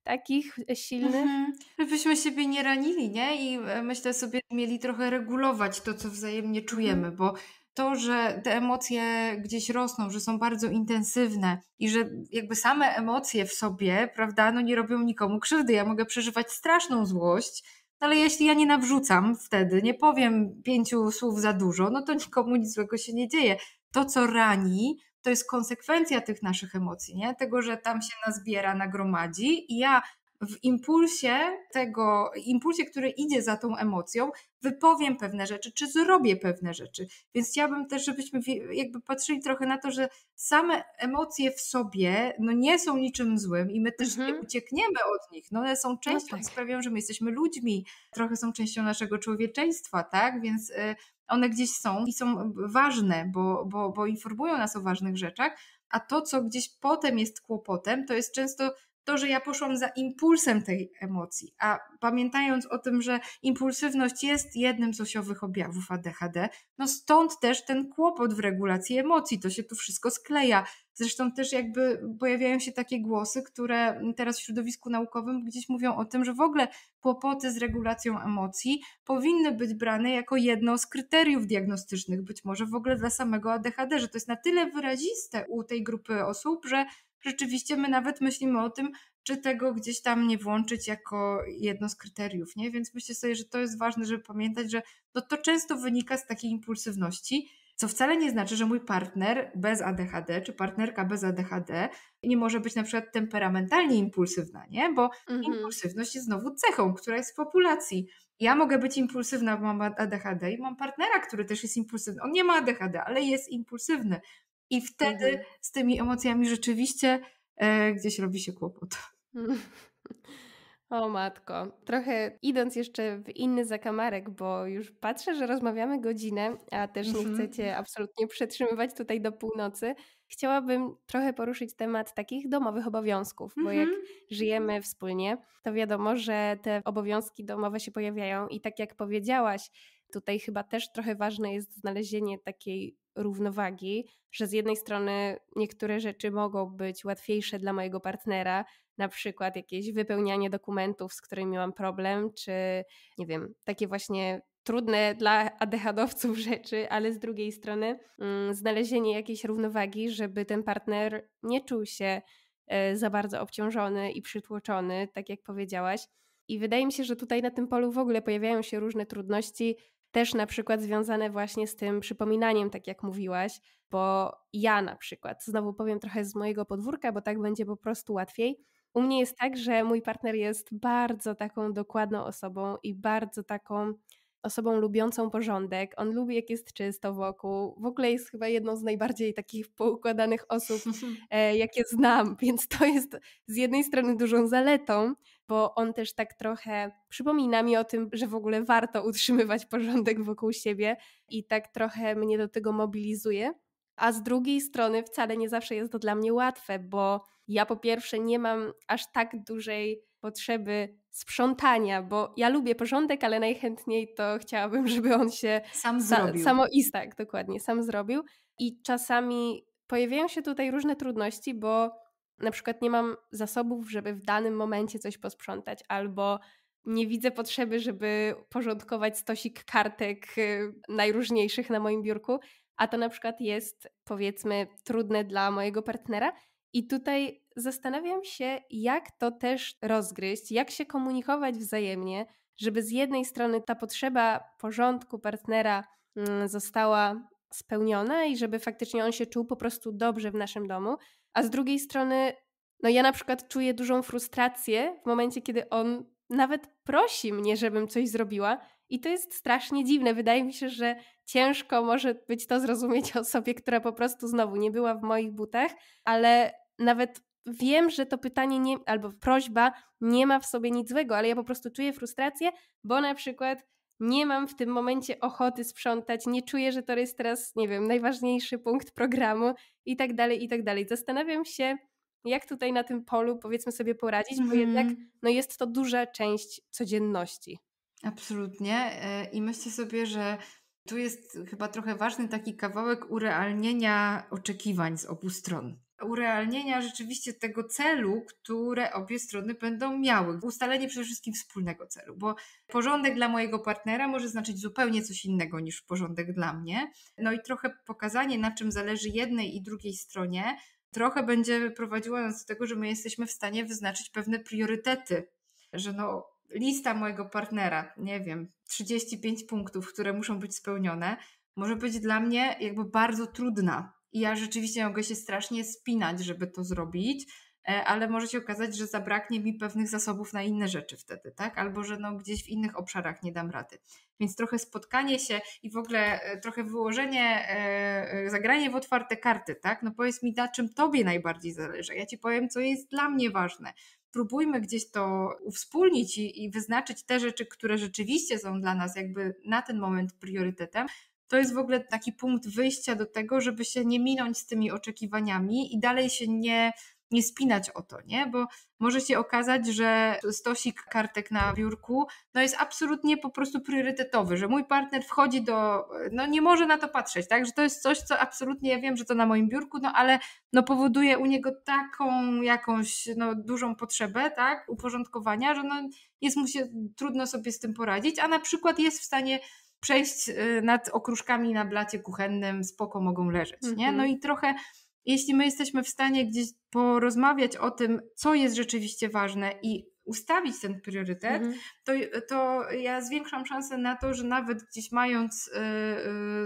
takich e, silnych. Mhm. Żebyśmy siebie nie ranili, nie? I myślę sobie, mieli trochę regulować to, co wzajemnie mhm. czujemy, bo to, że te emocje gdzieś rosną, że są bardzo intensywne i że jakby same emocje w sobie, prawda, no nie robią nikomu krzywdy. Ja mogę przeżywać straszną złość, no ale jeśli ja nie nawrzucam wtedy, nie powiem pięciu słów za dużo, no to nikomu nic złego się nie dzieje. To, co rani, to jest konsekwencja tych naszych emocji, nie? Tego, że tam się nazbiera, nagromadzi i ja w impulsie tego, impulsie, który idzie za tą emocją, wypowiem pewne rzeczy, czy zrobię pewne rzeczy. Więc chciałabym też, żebyśmy jakby patrzyli trochę na to, że same emocje w sobie no nie są niczym złym i my też mhm. nie uciekniemy od nich. No one są no częścią, no tak. sprawiają, że my jesteśmy ludźmi, trochę są częścią naszego człowieczeństwa, tak? Więc y, one gdzieś są i są ważne, bo, bo, bo informują nas o ważnych rzeczach, a to, co gdzieś potem jest kłopotem, to jest często to, że ja poszłam za impulsem tej emocji, a pamiętając o tym, że impulsywność jest jednym z osiowych objawów ADHD, no stąd też ten kłopot w regulacji emocji, to się tu wszystko skleja. Zresztą też jakby pojawiają się takie głosy, które teraz w środowisku naukowym gdzieś mówią o tym, że w ogóle kłopoty z regulacją emocji powinny być brane jako jedno z kryteriów diagnostycznych, być może w ogóle dla samego ADHD, że to jest na tyle wyraziste u tej grupy osób, że rzeczywiście my nawet myślimy o tym, czy tego gdzieś tam nie włączyć jako jedno z kryteriów, nie? Więc myślę sobie, że to jest ważne, żeby pamiętać, że to, no to często wynika z takiej impulsywności, co wcale nie znaczy, że mój partner bez ADHD czy partnerka bez ADHD nie może być na przykład temperamentalnie impulsywna, nie? Bo mhm. impulsywność jest znowu cechą, która jest w populacji. Ja mogę być impulsywna, bo mam ADHD i mam partnera, który też jest impulsywny. On nie ma ADHD, ale jest impulsywny. I wtedy mhm. z tymi emocjami rzeczywiście e, gdzieś robi się kłopot. O matko, trochę idąc jeszcze w inny zakamarek, bo już patrzę, że rozmawiamy godzinę, a też nie mhm. chcecie absolutnie przetrzymywać tutaj do północy. Chciałabym trochę poruszyć temat takich domowych obowiązków, bo jak mhm. żyjemy wspólnie, to wiadomo, że te obowiązki domowe się pojawiają i tak jak powiedziałaś, tutaj chyba też trochę ważne jest znalezienie takiej równowagi, że z jednej strony niektóre rzeczy mogą być łatwiejsze dla mojego partnera, na przykład jakieś wypełnianie dokumentów, z którymi mam problem, czy nie wiem, takie właśnie trudne dla adehadowców rzeczy, ale z drugiej strony mm, znalezienie jakiejś równowagi, żeby ten partner nie czuł się e, za bardzo obciążony i przytłoczony, tak jak powiedziałaś. I wydaje mi się, że tutaj na tym polu w ogóle pojawiają się różne trudności też na przykład związane właśnie z tym przypominaniem, tak jak mówiłaś, bo ja na przykład, znowu powiem trochę z mojego podwórka, bo tak będzie po prostu łatwiej. U mnie jest tak, że mój partner jest bardzo taką dokładną osobą i bardzo taką osobą lubiącą porządek. On lubi, jak jest czysto wokół. W ogóle jest chyba jedną z najbardziej takich poukładanych osób, e, jakie znam, więc to jest z jednej strony dużą zaletą, bo on też tak trochę przypomina mi o tym, że w ogóle warto utrzymywać porządek wokół siebie i tak trochę mnie do tego mobilizuje. A z drugiej strony wcale nie zawsze jest to dla mnie łatwe, bo ja po pierwsze nie mam aż tak dużej potrzeby sprzątania, bo ja lubię porządek, ale najchętniej to chciałabym, żeby on się sam zrobił. Sa, samoistak, tak, dokładnie, sam zrobił. I czasami pojawiają się tutaj różne trudności, bo na przykład nie mam zasobów, żeby w danym momencie coś posprzątać, albo nie widzę potrzeby, żeby porządkować stosik kartek y, najróżniejszych na moim biurku, a to na przykład jest powiedzmy trudne dla mojego partnera. I tutaj zastanawiam się, jak to też rozgryźć, jak się komunikować wzajemnie, żeby z jednej strony ta potrzeba porządku partnera mm, została spełniona i żeby faktycznie on się czuł po prostu dobrze w naszym domu, a z drugiej strony, no ja na przykład czuję dużą frustrację w momencie, kiedy on nawet prosi mnie, żebym coś zrobiła, i to jest strasznie dziwne. Wydaje mi się, że ciężko może być to zrozumieć osobie, która po prostu znowu nie była w moich butach, ale nawet wiem, że to pytanie nie, albo prośba nie ma w sobie nic złego, ale ja po prostu czuję frustrację, bo na przykład nie mam w tym momencie ochoty sprzątać, nie czuję, że to jest teraz, nie wiem, najważniejszy punkt programu i tak dalej, i tak dalej. Zastanawiam się, jak tutaj na tym polu powiedzmy sobie poradzić, mm bo jednak mhm. no jest to duża część codzienności. Absolutnie e, i myślę sobie, że tu jest chyba trochę ważny taki kawałek urealnienia oczekiwań z obu stron urealnienia rzeczywiście tego celu, które obie strony będą miały. Ustalenie przede wszystkim wspólnego celu, bo porządek dla mojego partnera może znaczyć zupełnie coś innego niż porządek dla mnie. No i trochę pokazanie, na czym zależy jednej i drugiej stronie, trochę będzie prowadziło nas do tego, że my jesteśmy w stanie wyznaczyć pewne priorytety, że no lista mojego partnera, nie wiem, 35 punktów, które muszą być spełnione, może być dla mnie jakby bardzo trudna i ja rzeczywiście mogę się strasznie spinać, żeby to zrobić, e, ale może się okazać, że zabraknie mi pewnych zasobów na inne rzeczy wtedy, tak? Albo że no, gdzieś w innych obszarach nie dam rady. Więc trochę spotkanie się i w ogóle e, trochę wyłożenie, e, zagranie w otwarte karty, tak? No powiedz mi, na czym tobie najbardziej zależy. Ja ci powiem, co jest dla mnie ważne. Próbujmy gdzieś to uwspólnić i, i wyznaczyć te rzeczy, które rzeczywiście są dla nas jakby na ten moment priorytetem, to jest w ogóle taki punkt wyjścia do tego, żeby się nie minąć z tymi oczekiwaniami i dalej się nie, nie spinać o to, nie? Bo może się okazać, że stosik kartek na biurku no jest absolutnie po prostu priorytetowy, że mój partner wchodzi do, no nie może na to patrzeć, tak? Że to jest coś, co absolutnie ja wiem, że to na moim biurku, no ale no powoduje u niego taką jakąś no dużą potrzebę, tak? Uporządkowania, że no jest mu się trudno sobie z tym poradzić, a na przykład jest w stanie przejść y, nad okruszkami na blacie kuchennym, spoko mogą leżeć. Mm -hmm. Nie? No mhm. i trochę, jeśli my jesteśmy w stanie gdzieś porozmawiać o tym, co jest rzeczywiście ważne i ustawić ten priorytet, mm -hmm. to, to ja zwiększam szansę na to, że nawet gdzieś mając y,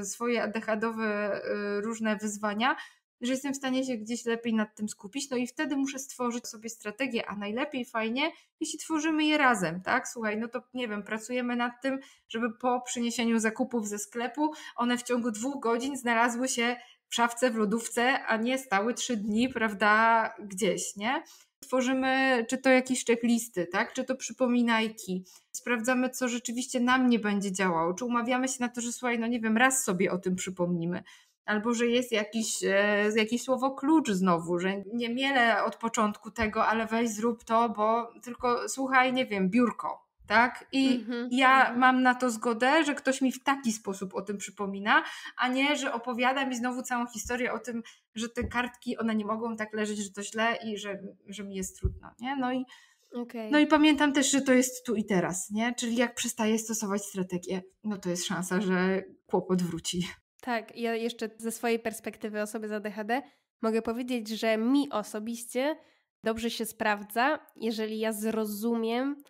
y, swoje adhd y, różne wyzwania, że jestem w stanie się gdzieś lepiej nad tym skupić, no i wtedy muszę stworzyć sobie strategię, a najlepiej fajnie, jeśli tworzymy je razem, tak? Słuchaj, no to nie wiem, pracujemy nad tym, żeby po przyniesieniu zakupów ze sklepu one w ciągu dwóch godzin znalazły się w szafce, w lodówce, a nie stały trzy dni, prawda, gdzieś, nie? Tworzymy czy to jakieś checklisty, tak? czy to przypominajki. Sprawdzamy, co rzeczywiście nam nie będzie działało. Czy umawiamy się na to, że słuchaj, no nie wiem, raz sobie o tym przypomnimy albo że jest jakiś, e, jakieś słowo klucz znowu, że nie mielę od początku tego, ale weź zrób to, bo tylko słuchaj, nie wiem, biurko, tak? I mm-hmm, ja mm-hmm. mam na to zgodę, że ktoś mi w taki sposób o tym przypomina, a nie, że opowiada mi znowu całą historię o tym, że te kartki, one nie mogą tak leżeć, że to źle i że, że mi jest trudno, nie? No i, okay. no i pamiętam też, że to jest tu i teraz, nie? Czyli jak przestaję stosować strategię, no to jest szansa, że kłopot wróci. Tak, ja jeszcze ze swojej perspektywy osoby z ADHD mogę powiedzieć, że mi osobiście dobrze się sprawdza, jeżeli ja zrozumiem,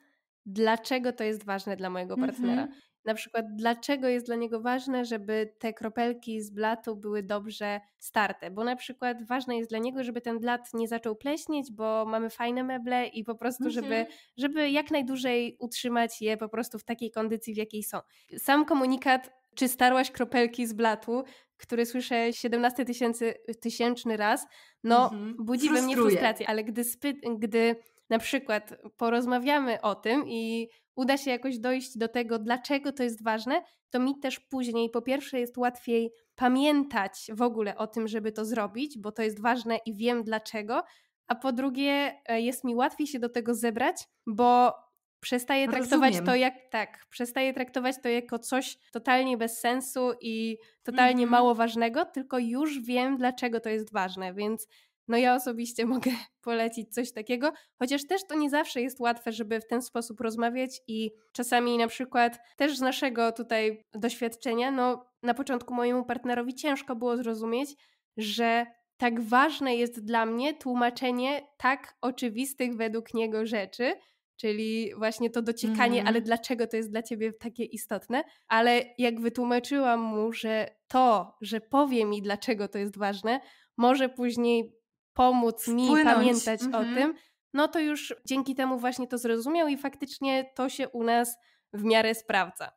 dlaczego to jest ważne dla mojego partnera. Mm -hmm. Na przykład, dlaczego jest dla niego ważne, żeby te kropelki z blatu były dobrze starte, bo na przykład ważne jest dla niego, żeby ten blat nie zaczął pleśnieć, bo mamy fajne meble i po prostu, mm -hmm. żeby, mhm. żeby jak najdłużej utrzymać je po prostu w takiej kondycji, w jakiej są. Sam komunikat czy starłaś kropelki z blatu, który słyszę 17 tysięcy, y, tysięczny raz? No, mhm. budzi we mnie frustrację, ale gdy, spy, gdy na przykład porozmawiamy o tym i uda się jakoś dojść do tego, dlaczego to jest ważne, to mi też później po pierwsze jest łatwiej pamiętać w ogóle o tym, żeby to zrobić, bo to jest ważne i wiem dlaczego, a po drugie e, jest mi łatwiej się do tego zebrać, bo Przestaje no, traktować to jak tak, przestaje traktować to jako coś totalnie bez sensu i totalnie mm-hmm. mało ważnego, tylko już wiem, dlaczego to jest ważne, więc no ja osobiście mogę polecić coś takiego, chociaż też to nie zawsze jest łatwe, żeby w ten sposób rozmawiać i czasami na przykład też z naszego tutaj doświadczenia, no na początku mojemu partnerowi ciężko było zrozumieć, że tak ważne jest dla mnie tłumaczenie tak oczywistych według niego rzeczy, czyli właśnie to dociekanie, mhm. ale dlaczego to jest dla ciebie takie istotne. Ale jak wytłumaczyłam mu, że to, że powie mi, dlaczego to jest ważne, może później pomóc mi pamiętać o mhm. tym, no to już dzięki temu właśnie to zrozumiał i faktycznie to się u nas w miarę sprawdza.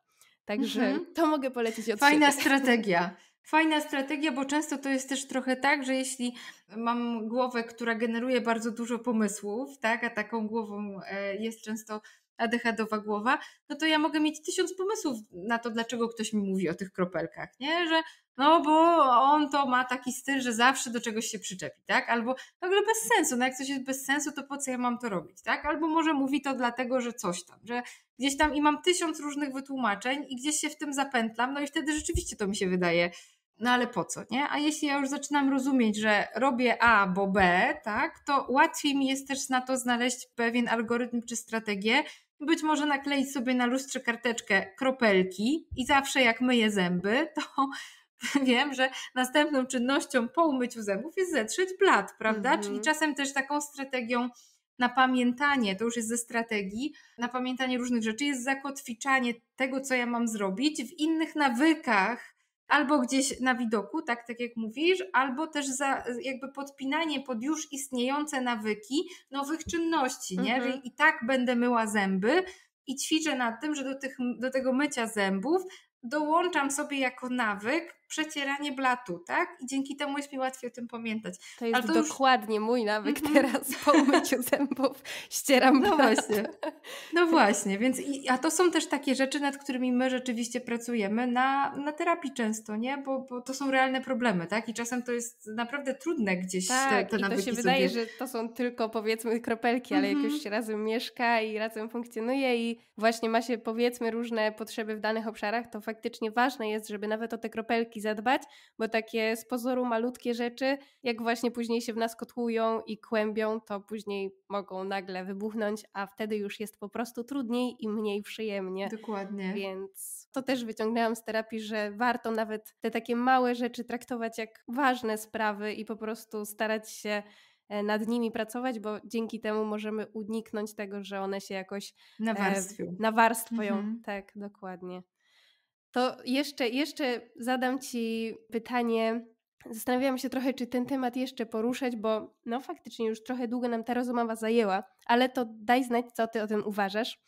Także mhm. to mogę polecić od Fajna siebie. strategia. fajna strategia, bo często to jest też trochę tak, że jeśli mam głowę, która generuje bardzo dużo pomysłów, tak, a taką głową e, jest często adechadowa głowa, no to ja mogę mieć tysiąc pomysłów na to, dlaczego ktoś mi mówi o tych kropelkach, nie? Że no bo on to ma taki styl, że zawsze do czegoś się przyczepi, tak? Albo w ogóle bez sensu, no jak coś jest bez sensu, to po co ja mam to robić, tak? Albo może mówi to dlatego, że coś tam, że gdzieś tam i mam tysiąc różnych wytłumaczeń i gdzieś się w tym zapętlam, no i wtedy rzeczywiście to mi się wydaje no ale po co, nie? A jeśli ja już zaczynam rozumieć, że robię A, bo B, tak, to łatwiej mi jest też na to znaleźć pewien algorytm czy strategię, być może nakleić sobie na lustrze karteczkę kropelki i zawsze jak myję zęby, to wiem, że następną czynnością po umyciu zębów jest zetrzeć blat, prawda? Mm -hmm. Czyli czasem też taką strategią na pamiętanie, to już jest ze strategii, na pamiętanie różnych rzeczy jest zakotwiczanie tego, co ja mam zrobić w innych nawykach, albo gdzieś na widoku, tak, tak jak mówisz, albo też za, jakby podpinanie pod już istniejące nawyki nowych czynności, nie? Mhm. i tak będę myła zęby i ćwiczę nad tym, że do, tych, do tego mycia zębów dołączam sobie jako nawyk przecieranie blatu, tak? I dzięki temu jest mi łatwiej o tym pamiętać. To jest to dokładnie już... mój nawyk mhm. teraz po umyciu zębów ścieram No właśnie, no właśnie, więc i, a to są też takie rzeczy, nad którymi my rzeczywiście pracujemy na, na terapii często, nie? Bo, bo to są realne problemy, tak? I czasem to jest naprawdę trudne gdzieś tak, te, te i to się sobie... wydaje, że to są tylko powiedzmy kropelki, ale jak już mhm. się razem mieszka i razem funkcjonuje i właśnie ma się powiedzmy różne potrzeby w danych obszarach, to faktycznie ważne jest, żeby nawet o te kropelki zadbać, bo takie z pozoru malutkie rzeczy, jak właśnie później się w nas kotłują i kłębią, to później mogą nagle wybuchnąć, a wtedy już jest po prostu trudniej i mniej przyjemnie. Dokładnie. Więc to też wyciągnęłam z terapii, że warto nawet te takie małe rzeczy traktować jak ważne sprawy i po prostu starać się e, nad nimi pracować, bo dzięki temu możemy uniknąć tego, że one się jakoś nawarstwią. E, nawarstwią, mhm. tak, dokładnie. To jeszcze, jeszcze zadam Ci pytanie. Zastanawiałam się trochę, czy ten temat jeszcze poruszać, bo no faktycznie już trochę długo nam ta rozmowa zajęła, ale to daj znać, co Ty o tym uważasz,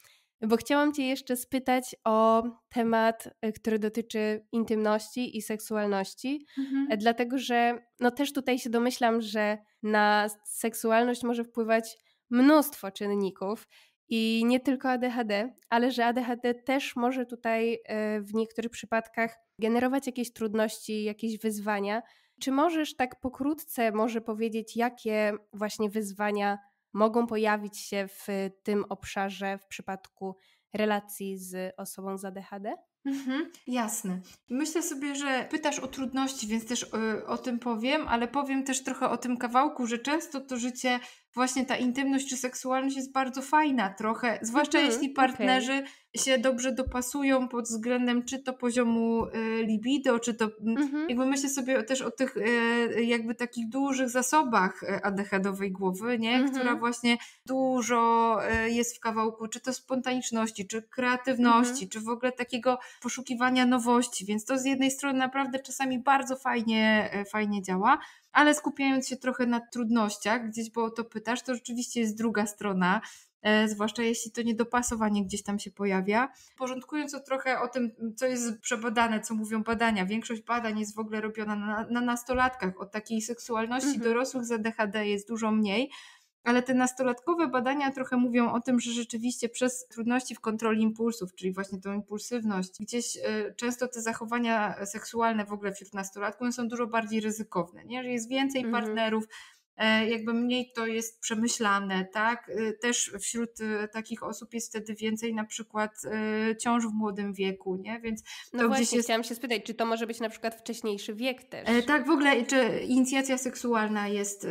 bo chciałam Cię jeszcze spytać o temat, y, który dotyczy intymności i seksualności, mhm. E, dlatego że no też tutaj się domyślam, że na seksualność może wpływać mnóstwo czynników i nie tylko ADHD, ale że ADHD też może tutaj e, w niektórych przypadkach generować jakieś trudności, jakieś wyzwania. Czy możesz tak pokrótce może powiedzieć, jakie właśnie wyzwania mogą pojawić się w tym obszarze w przypadku relacji z osobą z ADHD? Mhm, jasne. Myślę sobie, że pytasz o trudności, więc też o, e, o, tym powiem, ale powiem też trochę o tym kawałku, że często to życie właśnie ta intymność czy seksualność jest bardzo fajna trochę, zwłaszcza mm -hmm, jeśli partnerzy okay. się dobrze dopasują pod względem czy to poziomu y, libido, czy to mm -hmm. jakby myślę sobie też o tych y, jakby takich dużych zasobach y, adechadowej głowy, nie? Mm -hmm. która mhm. właśnie dużo jest w kawałku, czy to spontaniczności, czy kreatywności, mhm. czy w ogóle takiego poszukiwania nowości, więc to z jednej strony naprawdę czasami bardzo fajnie, fajnie działa, ale skupiając się trochę na trudnościach, gdzieś bo o to pytasz, to rzeczywiście jest druga strona, e, zwłaszcza jeśli to niedopasowanie gdzieś tam się pojawia. Porządkując to trochę o tym, co jest przebadane, co mówią badania. Większość badań jest w ogóle robiona na, na nastolatkach. Od takiej seksualności mhm. dorosłych za DHD jest dużo mniej, ale te nastolatkowe badania trochę mówią o tym, że rzeczywiście przez trudności w kontroli impulsów, czyli właśnie tą impulsywność, gdzieś e, często te zachowania seksualne w ogóle wśród nastolatków są dużo bardziej ryzykowne, nie? że jest więcej mhm. partnerów, E, jakby mniej to jest przemyślane, tak? E, też wśród e, takich osób jest wtedy więcej na przykład ciąż w młodym wieku, nie? Więc no to właśnie, jest... chciałam się spytać, czy to może być na przykład wcześniejszy wiek też? Tak, w ogóle, czy inicjacja seksualna jest,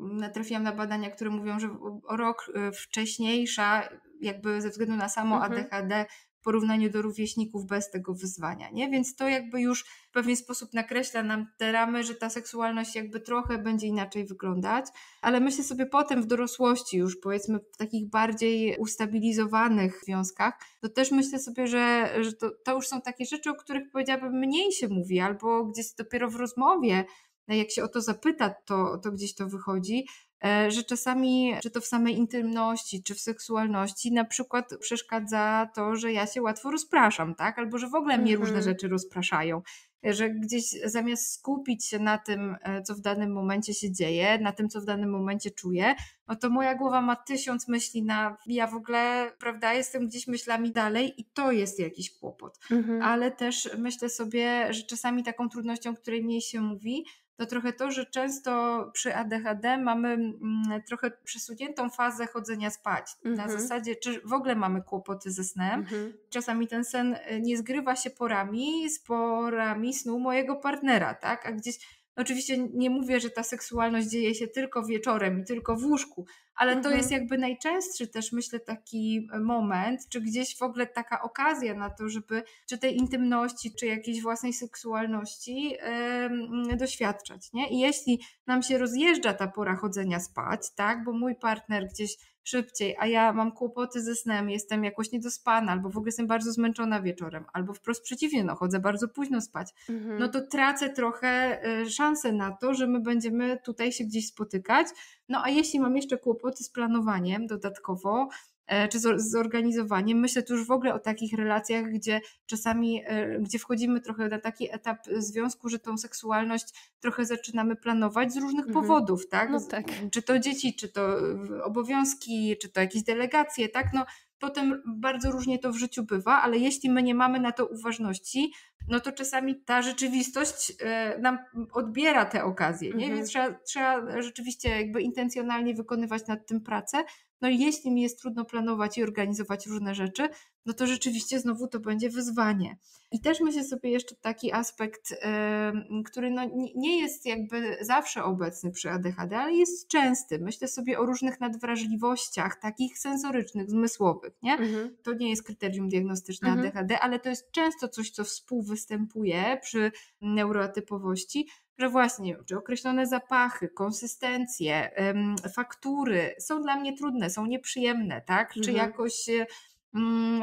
natrafiłam na badania, które mówią, że rok wcześniejsza jakby ze względu na samo mhm. ADHD w porównaniu do rówieśników bez tego wyzwania, nie? Więc to jakby już w pewien sposób nakreśla nam te ramy, że ta seksualność jakby trochę będzie inaczej wyglądać, ale myślę sobie potem w dorosłości już powiedzmy w takich bardziej ustabilizowanych związkach, to też myślę sobie, że, że to, to już są takie rzeczy, o których powiedziałabym mniej się mówi albo gdzieś dopiero w rozmowie no jak się o to zapyta, to, to gdzieś to wychodzi, e, że czasami, czy to w samej intymności, czy w seksualności, na przykład przeszkadza to, że ja się łatwo rozpraszam, tak? Albo że w ogóle mnie mhm. różne rzeczy rozpraszają. E, że gdzieś zamiast skupić się na tym, e, co w danym momencie się dzieje, na tym, co w danym momencie czuję, no to moja głowa ma tysiąc myśli na. Ja w ogóle, prawda, jestem gdzieś myślami dalej i to jest jakiś kłopot. Mhm. Ale też myślę sobie, że czasami taką trudnością, której mniej się mówi, to trochę to, że często przy ADHD mamy mm, trochę przesuniętą fazę chodzenia spać. Na mhm. zasadzie, czy w ogóle mamy kłopoty ze snem. Mhm. Czasami ten sen y, nie zgrywa się porami z porami snu mojego partnera, tak? A gdzieś no Oczywiście nie mówię, że ta seksualność dzieje się tylko wieczorem i tylko w łóżku, ale to mhm. jest jakby najczęstszy też myślę taki e, moment, czy gdzieś w ogóle taka okazja na to, żeby czy tej intymności, czy jakiejś własnej seksualności yy, doświadczać, nie? I jeśli nam się rozjeżdża ta pora chodzenia spać, tak, bo mój partner gdzieś szybciej, a ja mam kłopoty ze snem, jestem jakoś niedospana, albo w ogóle jestem bardzo zmęczona wieczorem, albo wprost przeciwnie, no chodzę bardzo późno spać, mhm. no to tracę trochę e, szansę na to, że my będziemy tutaj się gdzieś spotykać. No a jeśli mam jeszcze kłopoty kłopoty z planowaniem dodatkowo, e, czy z organizowaniem. Myślę tu już w ogóle o takich relacjach, gdzie czasami, e, gdzie wchodzimy trochę na taki etap e, związku, że tą seksualność trochę zaczynamy planować z różnych mhm. powodów, tak? No tak? Czy to dzieci, czy to obowiązki, czy to jakieś delegacje, tak? No, Potem bardzo różnie to w życiu bywa, ale jeśli my nie mamy na to uważności, no to czasami ta rzeczywistość e, nam odbiera te okazje, nie? Mhm. Więc trzeba, trzeba rzeczywiście jakby intencjonalnie wykonywać nad tym pracę, no i jeśli mi jest trudno planować i organizować różne rzeczy, no to rzeczywiście znowu to będzie wyzwanie. I też myślę sobie jeszcze taki aspekt, który no nie jest jakby zawsze obecny przy ADHD, ale jest częsty. Myślę sobie o różnych nadwrażliwościach, takich sensorycznych, zmysłowych. Nie? Mhm. To nie jest kryterium diagnostyczne mhm. ADHD, ale to jest często coś, co współwystępuje przy neurotypowości, że właśnie, czy określone zapachy, konsystencje, faktury są dla mnie trudne, są nieprzyjemne, tak? Czy mhm. jakoś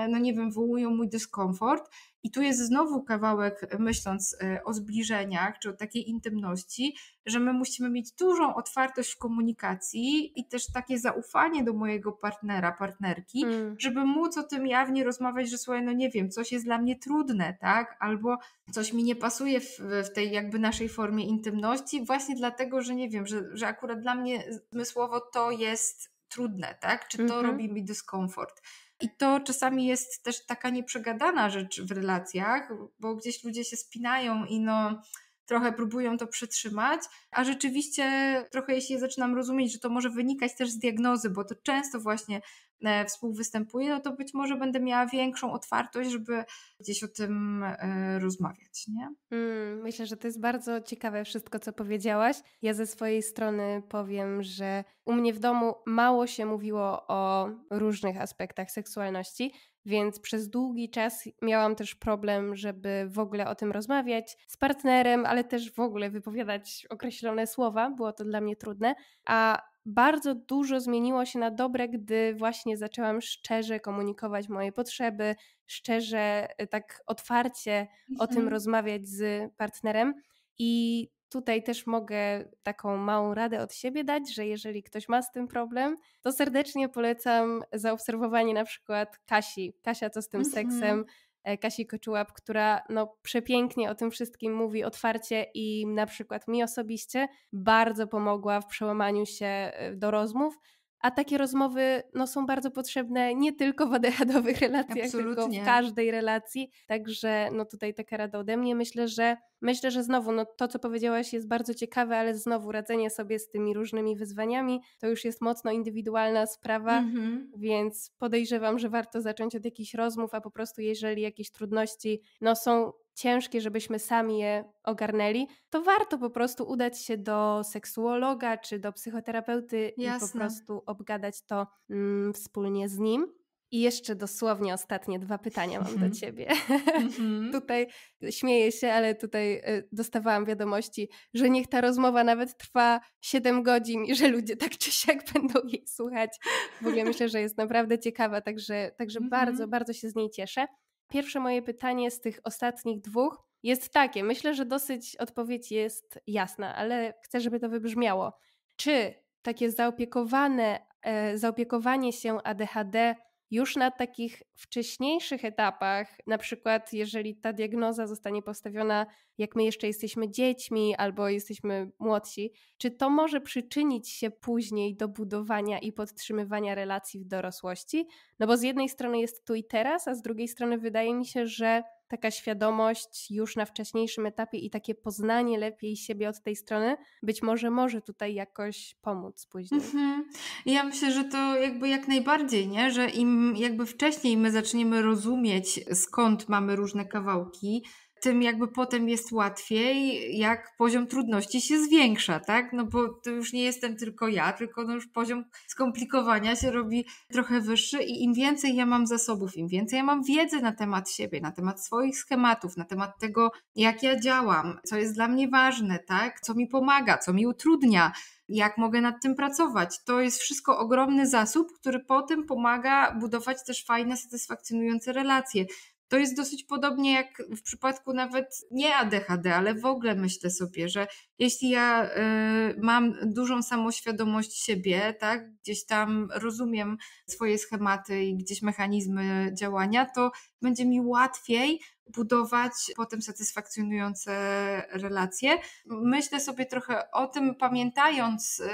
no nie wiem, wywołują mój dyskomfort i tu jest znowu kawałek, myśląc e, o zbliżeniach czy o takiej intymności, że my musimy mieć dużą otwartość w komunikacji i też takie zaufanie do mojego partnera, partnerki, mm. żeby móc o tym jawnie rozmawiać, że słuchaj, no nie wiem, coś jest dla mnie trudne, tak? Albo coś mi nie pasuje w, w tej jakby naszej formie intymności, właśnie dlatego, że nie wiem, że, że akurat dla mnie zmysłowo to jest trudne, tak? Czy to mm -hmm. robi mi dyskomfort? I to czasami jest też taka nieprzegadana rzecz w relacjach, bo gdzieś ludzie się spinają i no trochę próbują to przetrzymać, a rzeczywiście trochę jeśli zaczynam rozumieć, że to może wynikać też z diagnozy, bo to często właśnie E, współwystępuję, no to być może będę miała większą otwartość, żeby gdzieś o tym e, rozmawiać, nie? Mm, myślę, że to jest bardzo ciekawe wszystko, co powiedziałaś. Ja ze swojej strony powiem, że u mnie w domu mało się mówiło o różnych aspektach seksualności, więc przez długi czas miałam też problem, żeby w ogóle o tym rozmawiać z partnerem, ale też w ogóle wypowiadać określone słowa. Było to dla mnie trudne. A bardzo dużo zmieniło się na dobre, gdy właśnie zaczęłam szczerze komunikować moje potrzeby, szczerze, y, tak otwarcie o tym mhm. rozmawiać z partnerem. I tutaj też mogę taką małą radę od siebie dać, że jeżeli ktoś ma z tym problem, to serdecznie polecam zaobserwowanie na przykład Kasi. Kasia, co z tym mhm. seksem, E, Kasi Koczułap, która no, przepięknie o tym wszystkim mówi otwarcie i na przykład mi osobiście bardzo pomogła w przełamaniu się e, do rozmów, a takie rozmowy no, są bardzo potrzebne nie tylko w adehadowych relacjach, Absolutnie. tylko w każdej relacji. Także no, tutaj taka rada ode mnie. Myślę, że myślę, że znowu no, to, co powiedziałaś, jest bardzo ciekawe, ale znowu radzenie sobie z tymi różnymi wyzwaniami to już jest mocno indywidualna sprawa, mhm. więc podejrzewam, że warto zacząć od jakichś rozmów, a po prostu jeżeli jakieś trudności no, są ciężkie, żebyśmy sami je ogarnęli, to warto po prostu udać się do seksuologa czy do psychoterapeuty Jasne. i po prostu obgadać to mm, wspólnie z nim. I jeszcze dosłownie ostatnie dwa pytania mam mm do mhm. ciebie. Mm -hmm. tutaj śmieję się, ale tutaj e, dostawałam wiadomości, że niech ta rozmowa nawet trwa 7 godzin i że ludzie tak czy siak będą jej słuchać. W ogóle myślę, że jest naprawdę ciekawa, także, także mm -hmm. bardzo, mhm. bardzo się z niej cieszę. Pierwsze moje pytanie z tych ostatnich dwóch jest takie. Myślę, że dosyć odpowiedź jest jasna, ale chcę, żeby to wybrzmiało. Czy takie zaopiekowane, e, zaopiekowanie się ADHD już na takich wcześniejszych etapach, na przykład jeżeli ta diagnoza zostanie postawiona, jak my jeszcze jesteśmy dziećmi albo jesteśmy młodsi, czy to może przyczynić się później do budowania i podtrzymywania relacji w dorosłości? No bo z jednej strony jest tu i teraz, a z drugiej strony wydaje mi się, że taka świadomość już na wcześniejszym etapie i takie poznanie lepiej siebie od tej strony być może może tutaj jakoś pomóc później. Mhm. Ja myślę, że to jakby jak najbardziej, nie? że im jakby wcześniej my zaczniemy rozumieć skąd mamy różne kawałki, tym jakby potem jest łatwiej, jak poziom trudności się zwiększa, tak? No bo to już nie jestem tylko ja, tylko no już poziom skomplikowania się robi trochę wyższy i im więcej ja mam zasobów, im więcej ja mam wiedzy na temat siebie, na temat swoich schematów, na temat tego, jak ja działam, co jest dla mnie ważne, tak? Co mi pomaga, co mi utrudnia, jak mogę nad tym pracować. To jest wszystko ogromny zasób, który potem pomaga budować też fajne, satysfakcjonujące relacje. To jest dosyć podobnie jak w przypadku nawet nie ADHD, ale w ogóle myślę sobie, że jeśli ja y, mam dużą samoświadomość siebie, tak, gdzieś tam rozumiem swoje schematy i gdzieś mechanizmy działania, to będzie mi łatwiej budować potem satysfakcjonujące relacje. Myślę sobie trochę o tym, pamiętając y,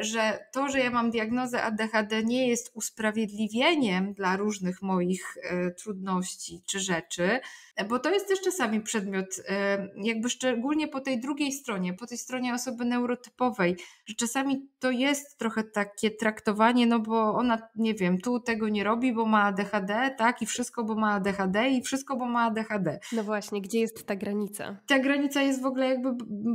że to, że ja mam diagnozę ADHD, nie jest usprawiedliwieniem dla różnych moich e, trudności czy rzeczy, bo to jest też czasami przedmiot, e, jakby szczególnie po tej drugiej stronie, po tej stronie osoby neurotypowej, że czasami to jest trochę takie traktowanie, no bo ona, nie wiem, tu tego nie robi, bo ma ADHD, tak, i wszystko, bo ma ADHD, i wszystko, bo ma ADHD. No właśnie, gdzie jest ta granica? Ta granica jest w ogóle jakby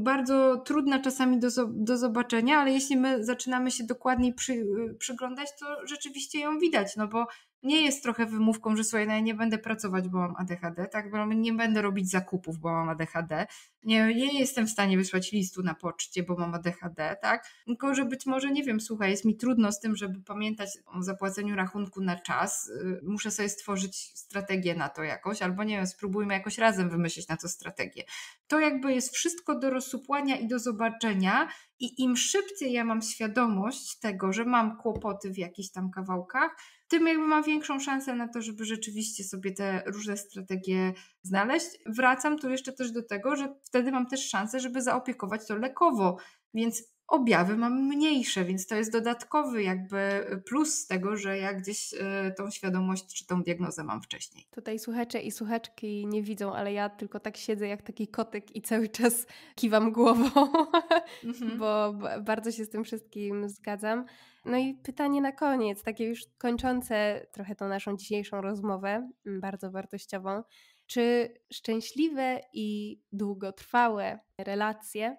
bardzo trudna czasami do, do zobaczenia, ale jeśli my my zaczynamy się dokładniej przy, przyglądać, to rzeczywiście ją widać, no bo nie jest trochę wymówką, że słuchaj, no ja nie będę pracować, bo mam ADHD, tak, bo nie będę robić zakupów, bo mam ADHD, nie, nie jestem w stanie wysłać listu na poczcie, bo mam ADHD, tak, tylko że być może, nie wiem, słuchaj, jest mi trudno z tym, żeby pamiętać o zapłaceniu rachunku na czas, y, muszę sobie stworzyć strategię na to jakoś, albo nie wiem, spróbujmy jakoś razem wymyślić na to strategię. To jakby jest wszystko do rozsupłania i do zobaczenia i im szybciej ja mam świadomość tego, że mam kłopoty w jakichś tam kawałkach, tym jakby mam większą szansę na to, żeby rzeczywiście sobie te różne strategie znaleźć. Wracam tu jeszcze też do tego, że wtedy mam też szansę, żeby zaopiekować to lekowo. Więc objawy mam mniejsze, więc to jest dodatkowy jakby plus z tego, że ja gdzieś e, tą świadomość czy tą diagnozę mam wcześniej. Tutaj słuchacze i słuchaczki nie widzą, ale ja tylko tak siedzę jak taki kotek i cały czas kiwam głową, mhm. bo bardzo się z tym wszystkim zgadzam. No i pytanie na koniec, takie już kończące trochę tą naszą dzisiejszą rozmowę, mm, bardzo wartościową. Czy szczęśliwe i długotrwałe relacje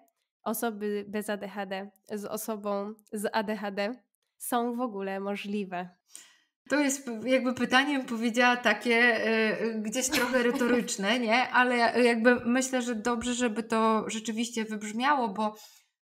osoby bez ADHD z osobą z ADHD są w ogóle możliwe? To jest jakby pytaniem powiedziała takie y, gdzieś trochę retoryczne, nie? Ale y, jakby myślę, że dobrze, żeby to rzeczywiście wybrzmiało, bo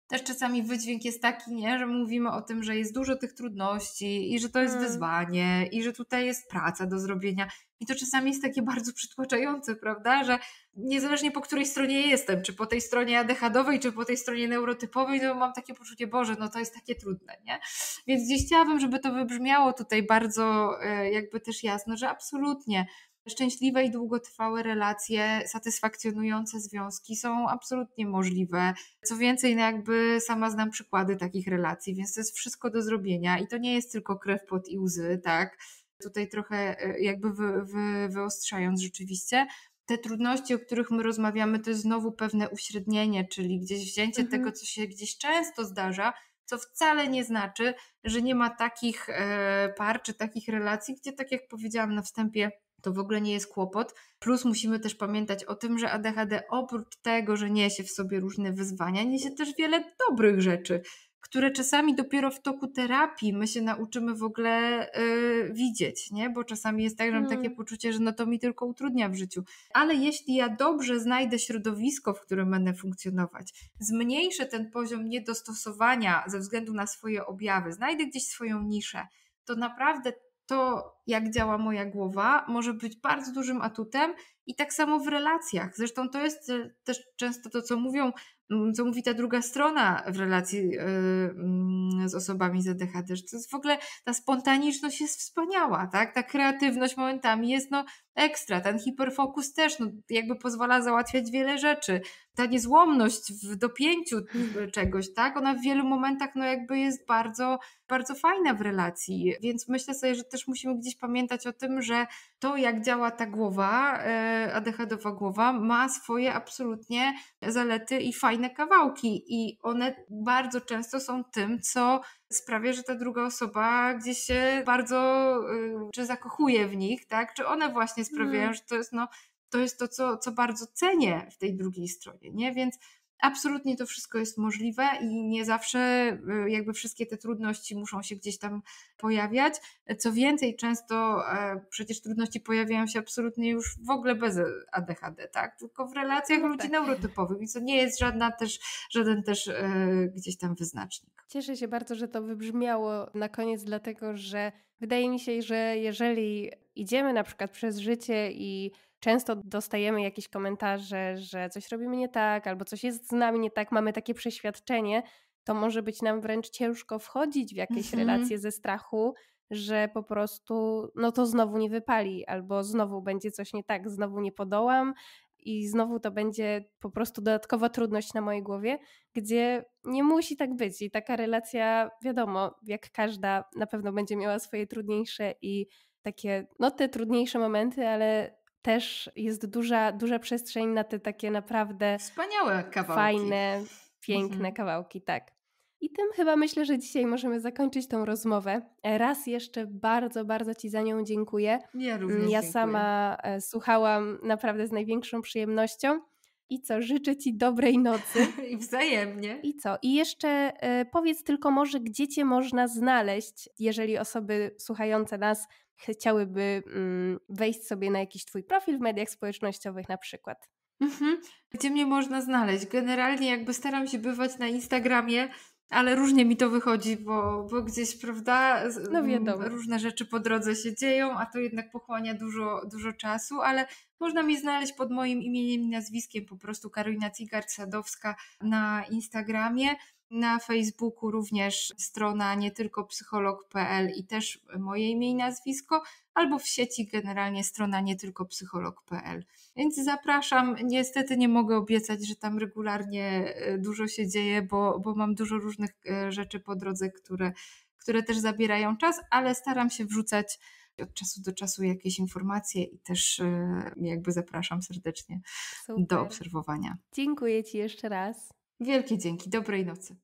też czasami wydźwięk jest taki, nie, że mówimy o tym, że jest dużo tych trudności i że to jest mm. wyzwanie i że tutaj jest praca do zrobienia. I to czasami jest takie bardzo przytłaczające, prawda, że niezależnie po której stronie jestem, czy po tej stronie adechadowej, czy po tej stronie neurotypowej, no mam takie poczucie, Boże, no to jest takie trudne, nie? Więc gdzieś chciałabym, żeby to wybrzmiało tutaj bardzo e, jakby też jasno, że absolutnie szczęśliwe i długotrwałe relacje, satysfakcjonujące związki są absolutnie możliwe. Co więcej, no jakby sama znam przykłady takich relacji, więc to jest wszystko do zrobienia i to nie jest tylko krew pod i łzy, tak? Tutaj trochę e, jakby wy, wy, wyostrzając rzeczywiście, te trudności, o których my rozmawiamy, to jest znowu pewne uśrednienie, czyli gdzieś wzięcie mhm. tego, co się gdzieś często zdarza, co wcale nie znaczy, że nie ma takich e, par czy takich relacji, gdzie, tak jak powiedziałam na wstępie, to w ogóle nie jest kłopot. Plus musimy też pamiętać o tym, że ADHD oprócz tego, że niesie w sobie różne wyzwania, niesie też wiele dobrych rzeczy, które czasami dopiero w toku terapii my się nauczymy w ogóle yy, widzieć, nie? Bo czasami jest tak, że mam mm. takie poczucie, że no to mi tylko utrudnia w życiu. Ale jeśli ja dobrze znajdę środowisko, w którym będę funkcjonować, zmniejszę ten poziom niedostosowania ze względu na swoje objawy, znajdę gdzieś swoją niszę, to naprawdę to, jak działa moja głowa, może być bardzo dużym atutem i tak samo w relacjach. Zresztą to jest e, też często to, co mówią Mm, co mówi ta druga strona w relacji y, mm, z osobami z ADHD, że to jest w ogóle ta spontaniczność jest wspaniała, tak? Ta kreatywność momentami jest no ekstra, ten hiperfokus też no, jakby pozwala załatwiać wiele rzeczy. Ta niezłomność w dopięciu y, mhm. czegoś, tak? Ona w wielu momentach no jakby jest bardzo, bardzo fajna w relacji, więc myślę sobie, że też musimy gdzieś pamiętać o tym, że to jak działa ta głowa, y, ADHD-owa głowa ma swoje absolutnie zalety i fajne fajne kawałki i one bardzo często są tym, co sprawia, że ta druga osoba gdzieś się bardzo y, czy zakochuje w nich, tak? Czy one właśnie sprawiają, mm. że to jest no, to jest to, co, co bardzo cenię w tej drugiej stronie, nie? Więc absolutnie to wszystko jest możliwe i nie zawsze y, jakby wszystkie te trudności muszą się gdzieś tam pojawiać. Co więcej, często e, przecież trudności pojawiają się absolutnie już w ogóle bez ADHD, tak? Tylko w relacjach no tak. ludzi neurotypowych i co nie jest żadna też, żaden też e, gdzieś tam wyznacznik. Cieszę się bardzo, że to wybrzmiało na koniec, dlatego że wydaje mi się, że jeżeli idziemy na przykład przez życie i często dostajemy jakieś komentarze, że coś robimy nie tak, albo coś jest z nami nie tak, mamy takie przeświadczenie, to może być nam wręcz ciężko wchodzić w jakieś mhm. relacje ze strachu, że po prostu no to znowu nie wypali, albo znowu będzie coś nie tak, znowu nie podołam, i znowu to będzie po prostu dodatkowa trudność na mojej głowie, gdzie nie musi tak być. I taka relacja, wiadomo, jak każda, na pewno będzie miała swoje trudniejsze i takie, no te trudniejsze momenty, ale też jest duża, duża przestrzeń na te takie naprawdę wspaniałe kawałki. Fajne, piękne mhm. kawałki, tak. I tym chyba myślę, że dzisiaj możemy zakończyć tą rozmowę. E, raz jeszcze bardzo, bardzo Ci za nią dziękuję. Ja mm, również. Ja sama dziękuję. E, słuchałam naprawdę z największą przyjemnością. I co, życzę Ci dobrej nocy. I wzajemnie. I co? I jeszcze e, powiedz tylko może, gdzie Cię można znaleźć, jeżeli osoby słuchające nas chciałyby mm, wejść sobie na jakiś Twój profil w mediach społecznościowych na przykład. Mhm. Gdzie mnie można znaleźć? Generalnie jakby staram się bywać na Instagramie, ale różnie mi to wychodzi, bo, bo gdzieś, prawda, no mm, wiadomo. różne rzeczy po drodze się dzieją, a to jednak pochłania dużo, dużo czasu, ale można mi znaleźć pod moim imieniem i nazwiskiem po prostu Karolina Cigart-Sadowska na Instagramie. Na Facebooku również strona nie tylko psycholog.pl i też moje imię i nazwisko, albo w sieci generalnie strona nie tylko psycholog.pl. Więc zapraszam. Niestety nie mogę obiecać, że tam regularnie e, dużo się dzieje, bo, bo mam dużo różnych e, rzeczy po drodze, które, które też zabierają czas, ale staram się wrzucać od czasu do czasu jakieś informacje i też e, jakby zapraszam serdecznie Super. do obserwowania. Dziękuję Ci jeszcze raz. Wielkie dzięki, dobrej nocy.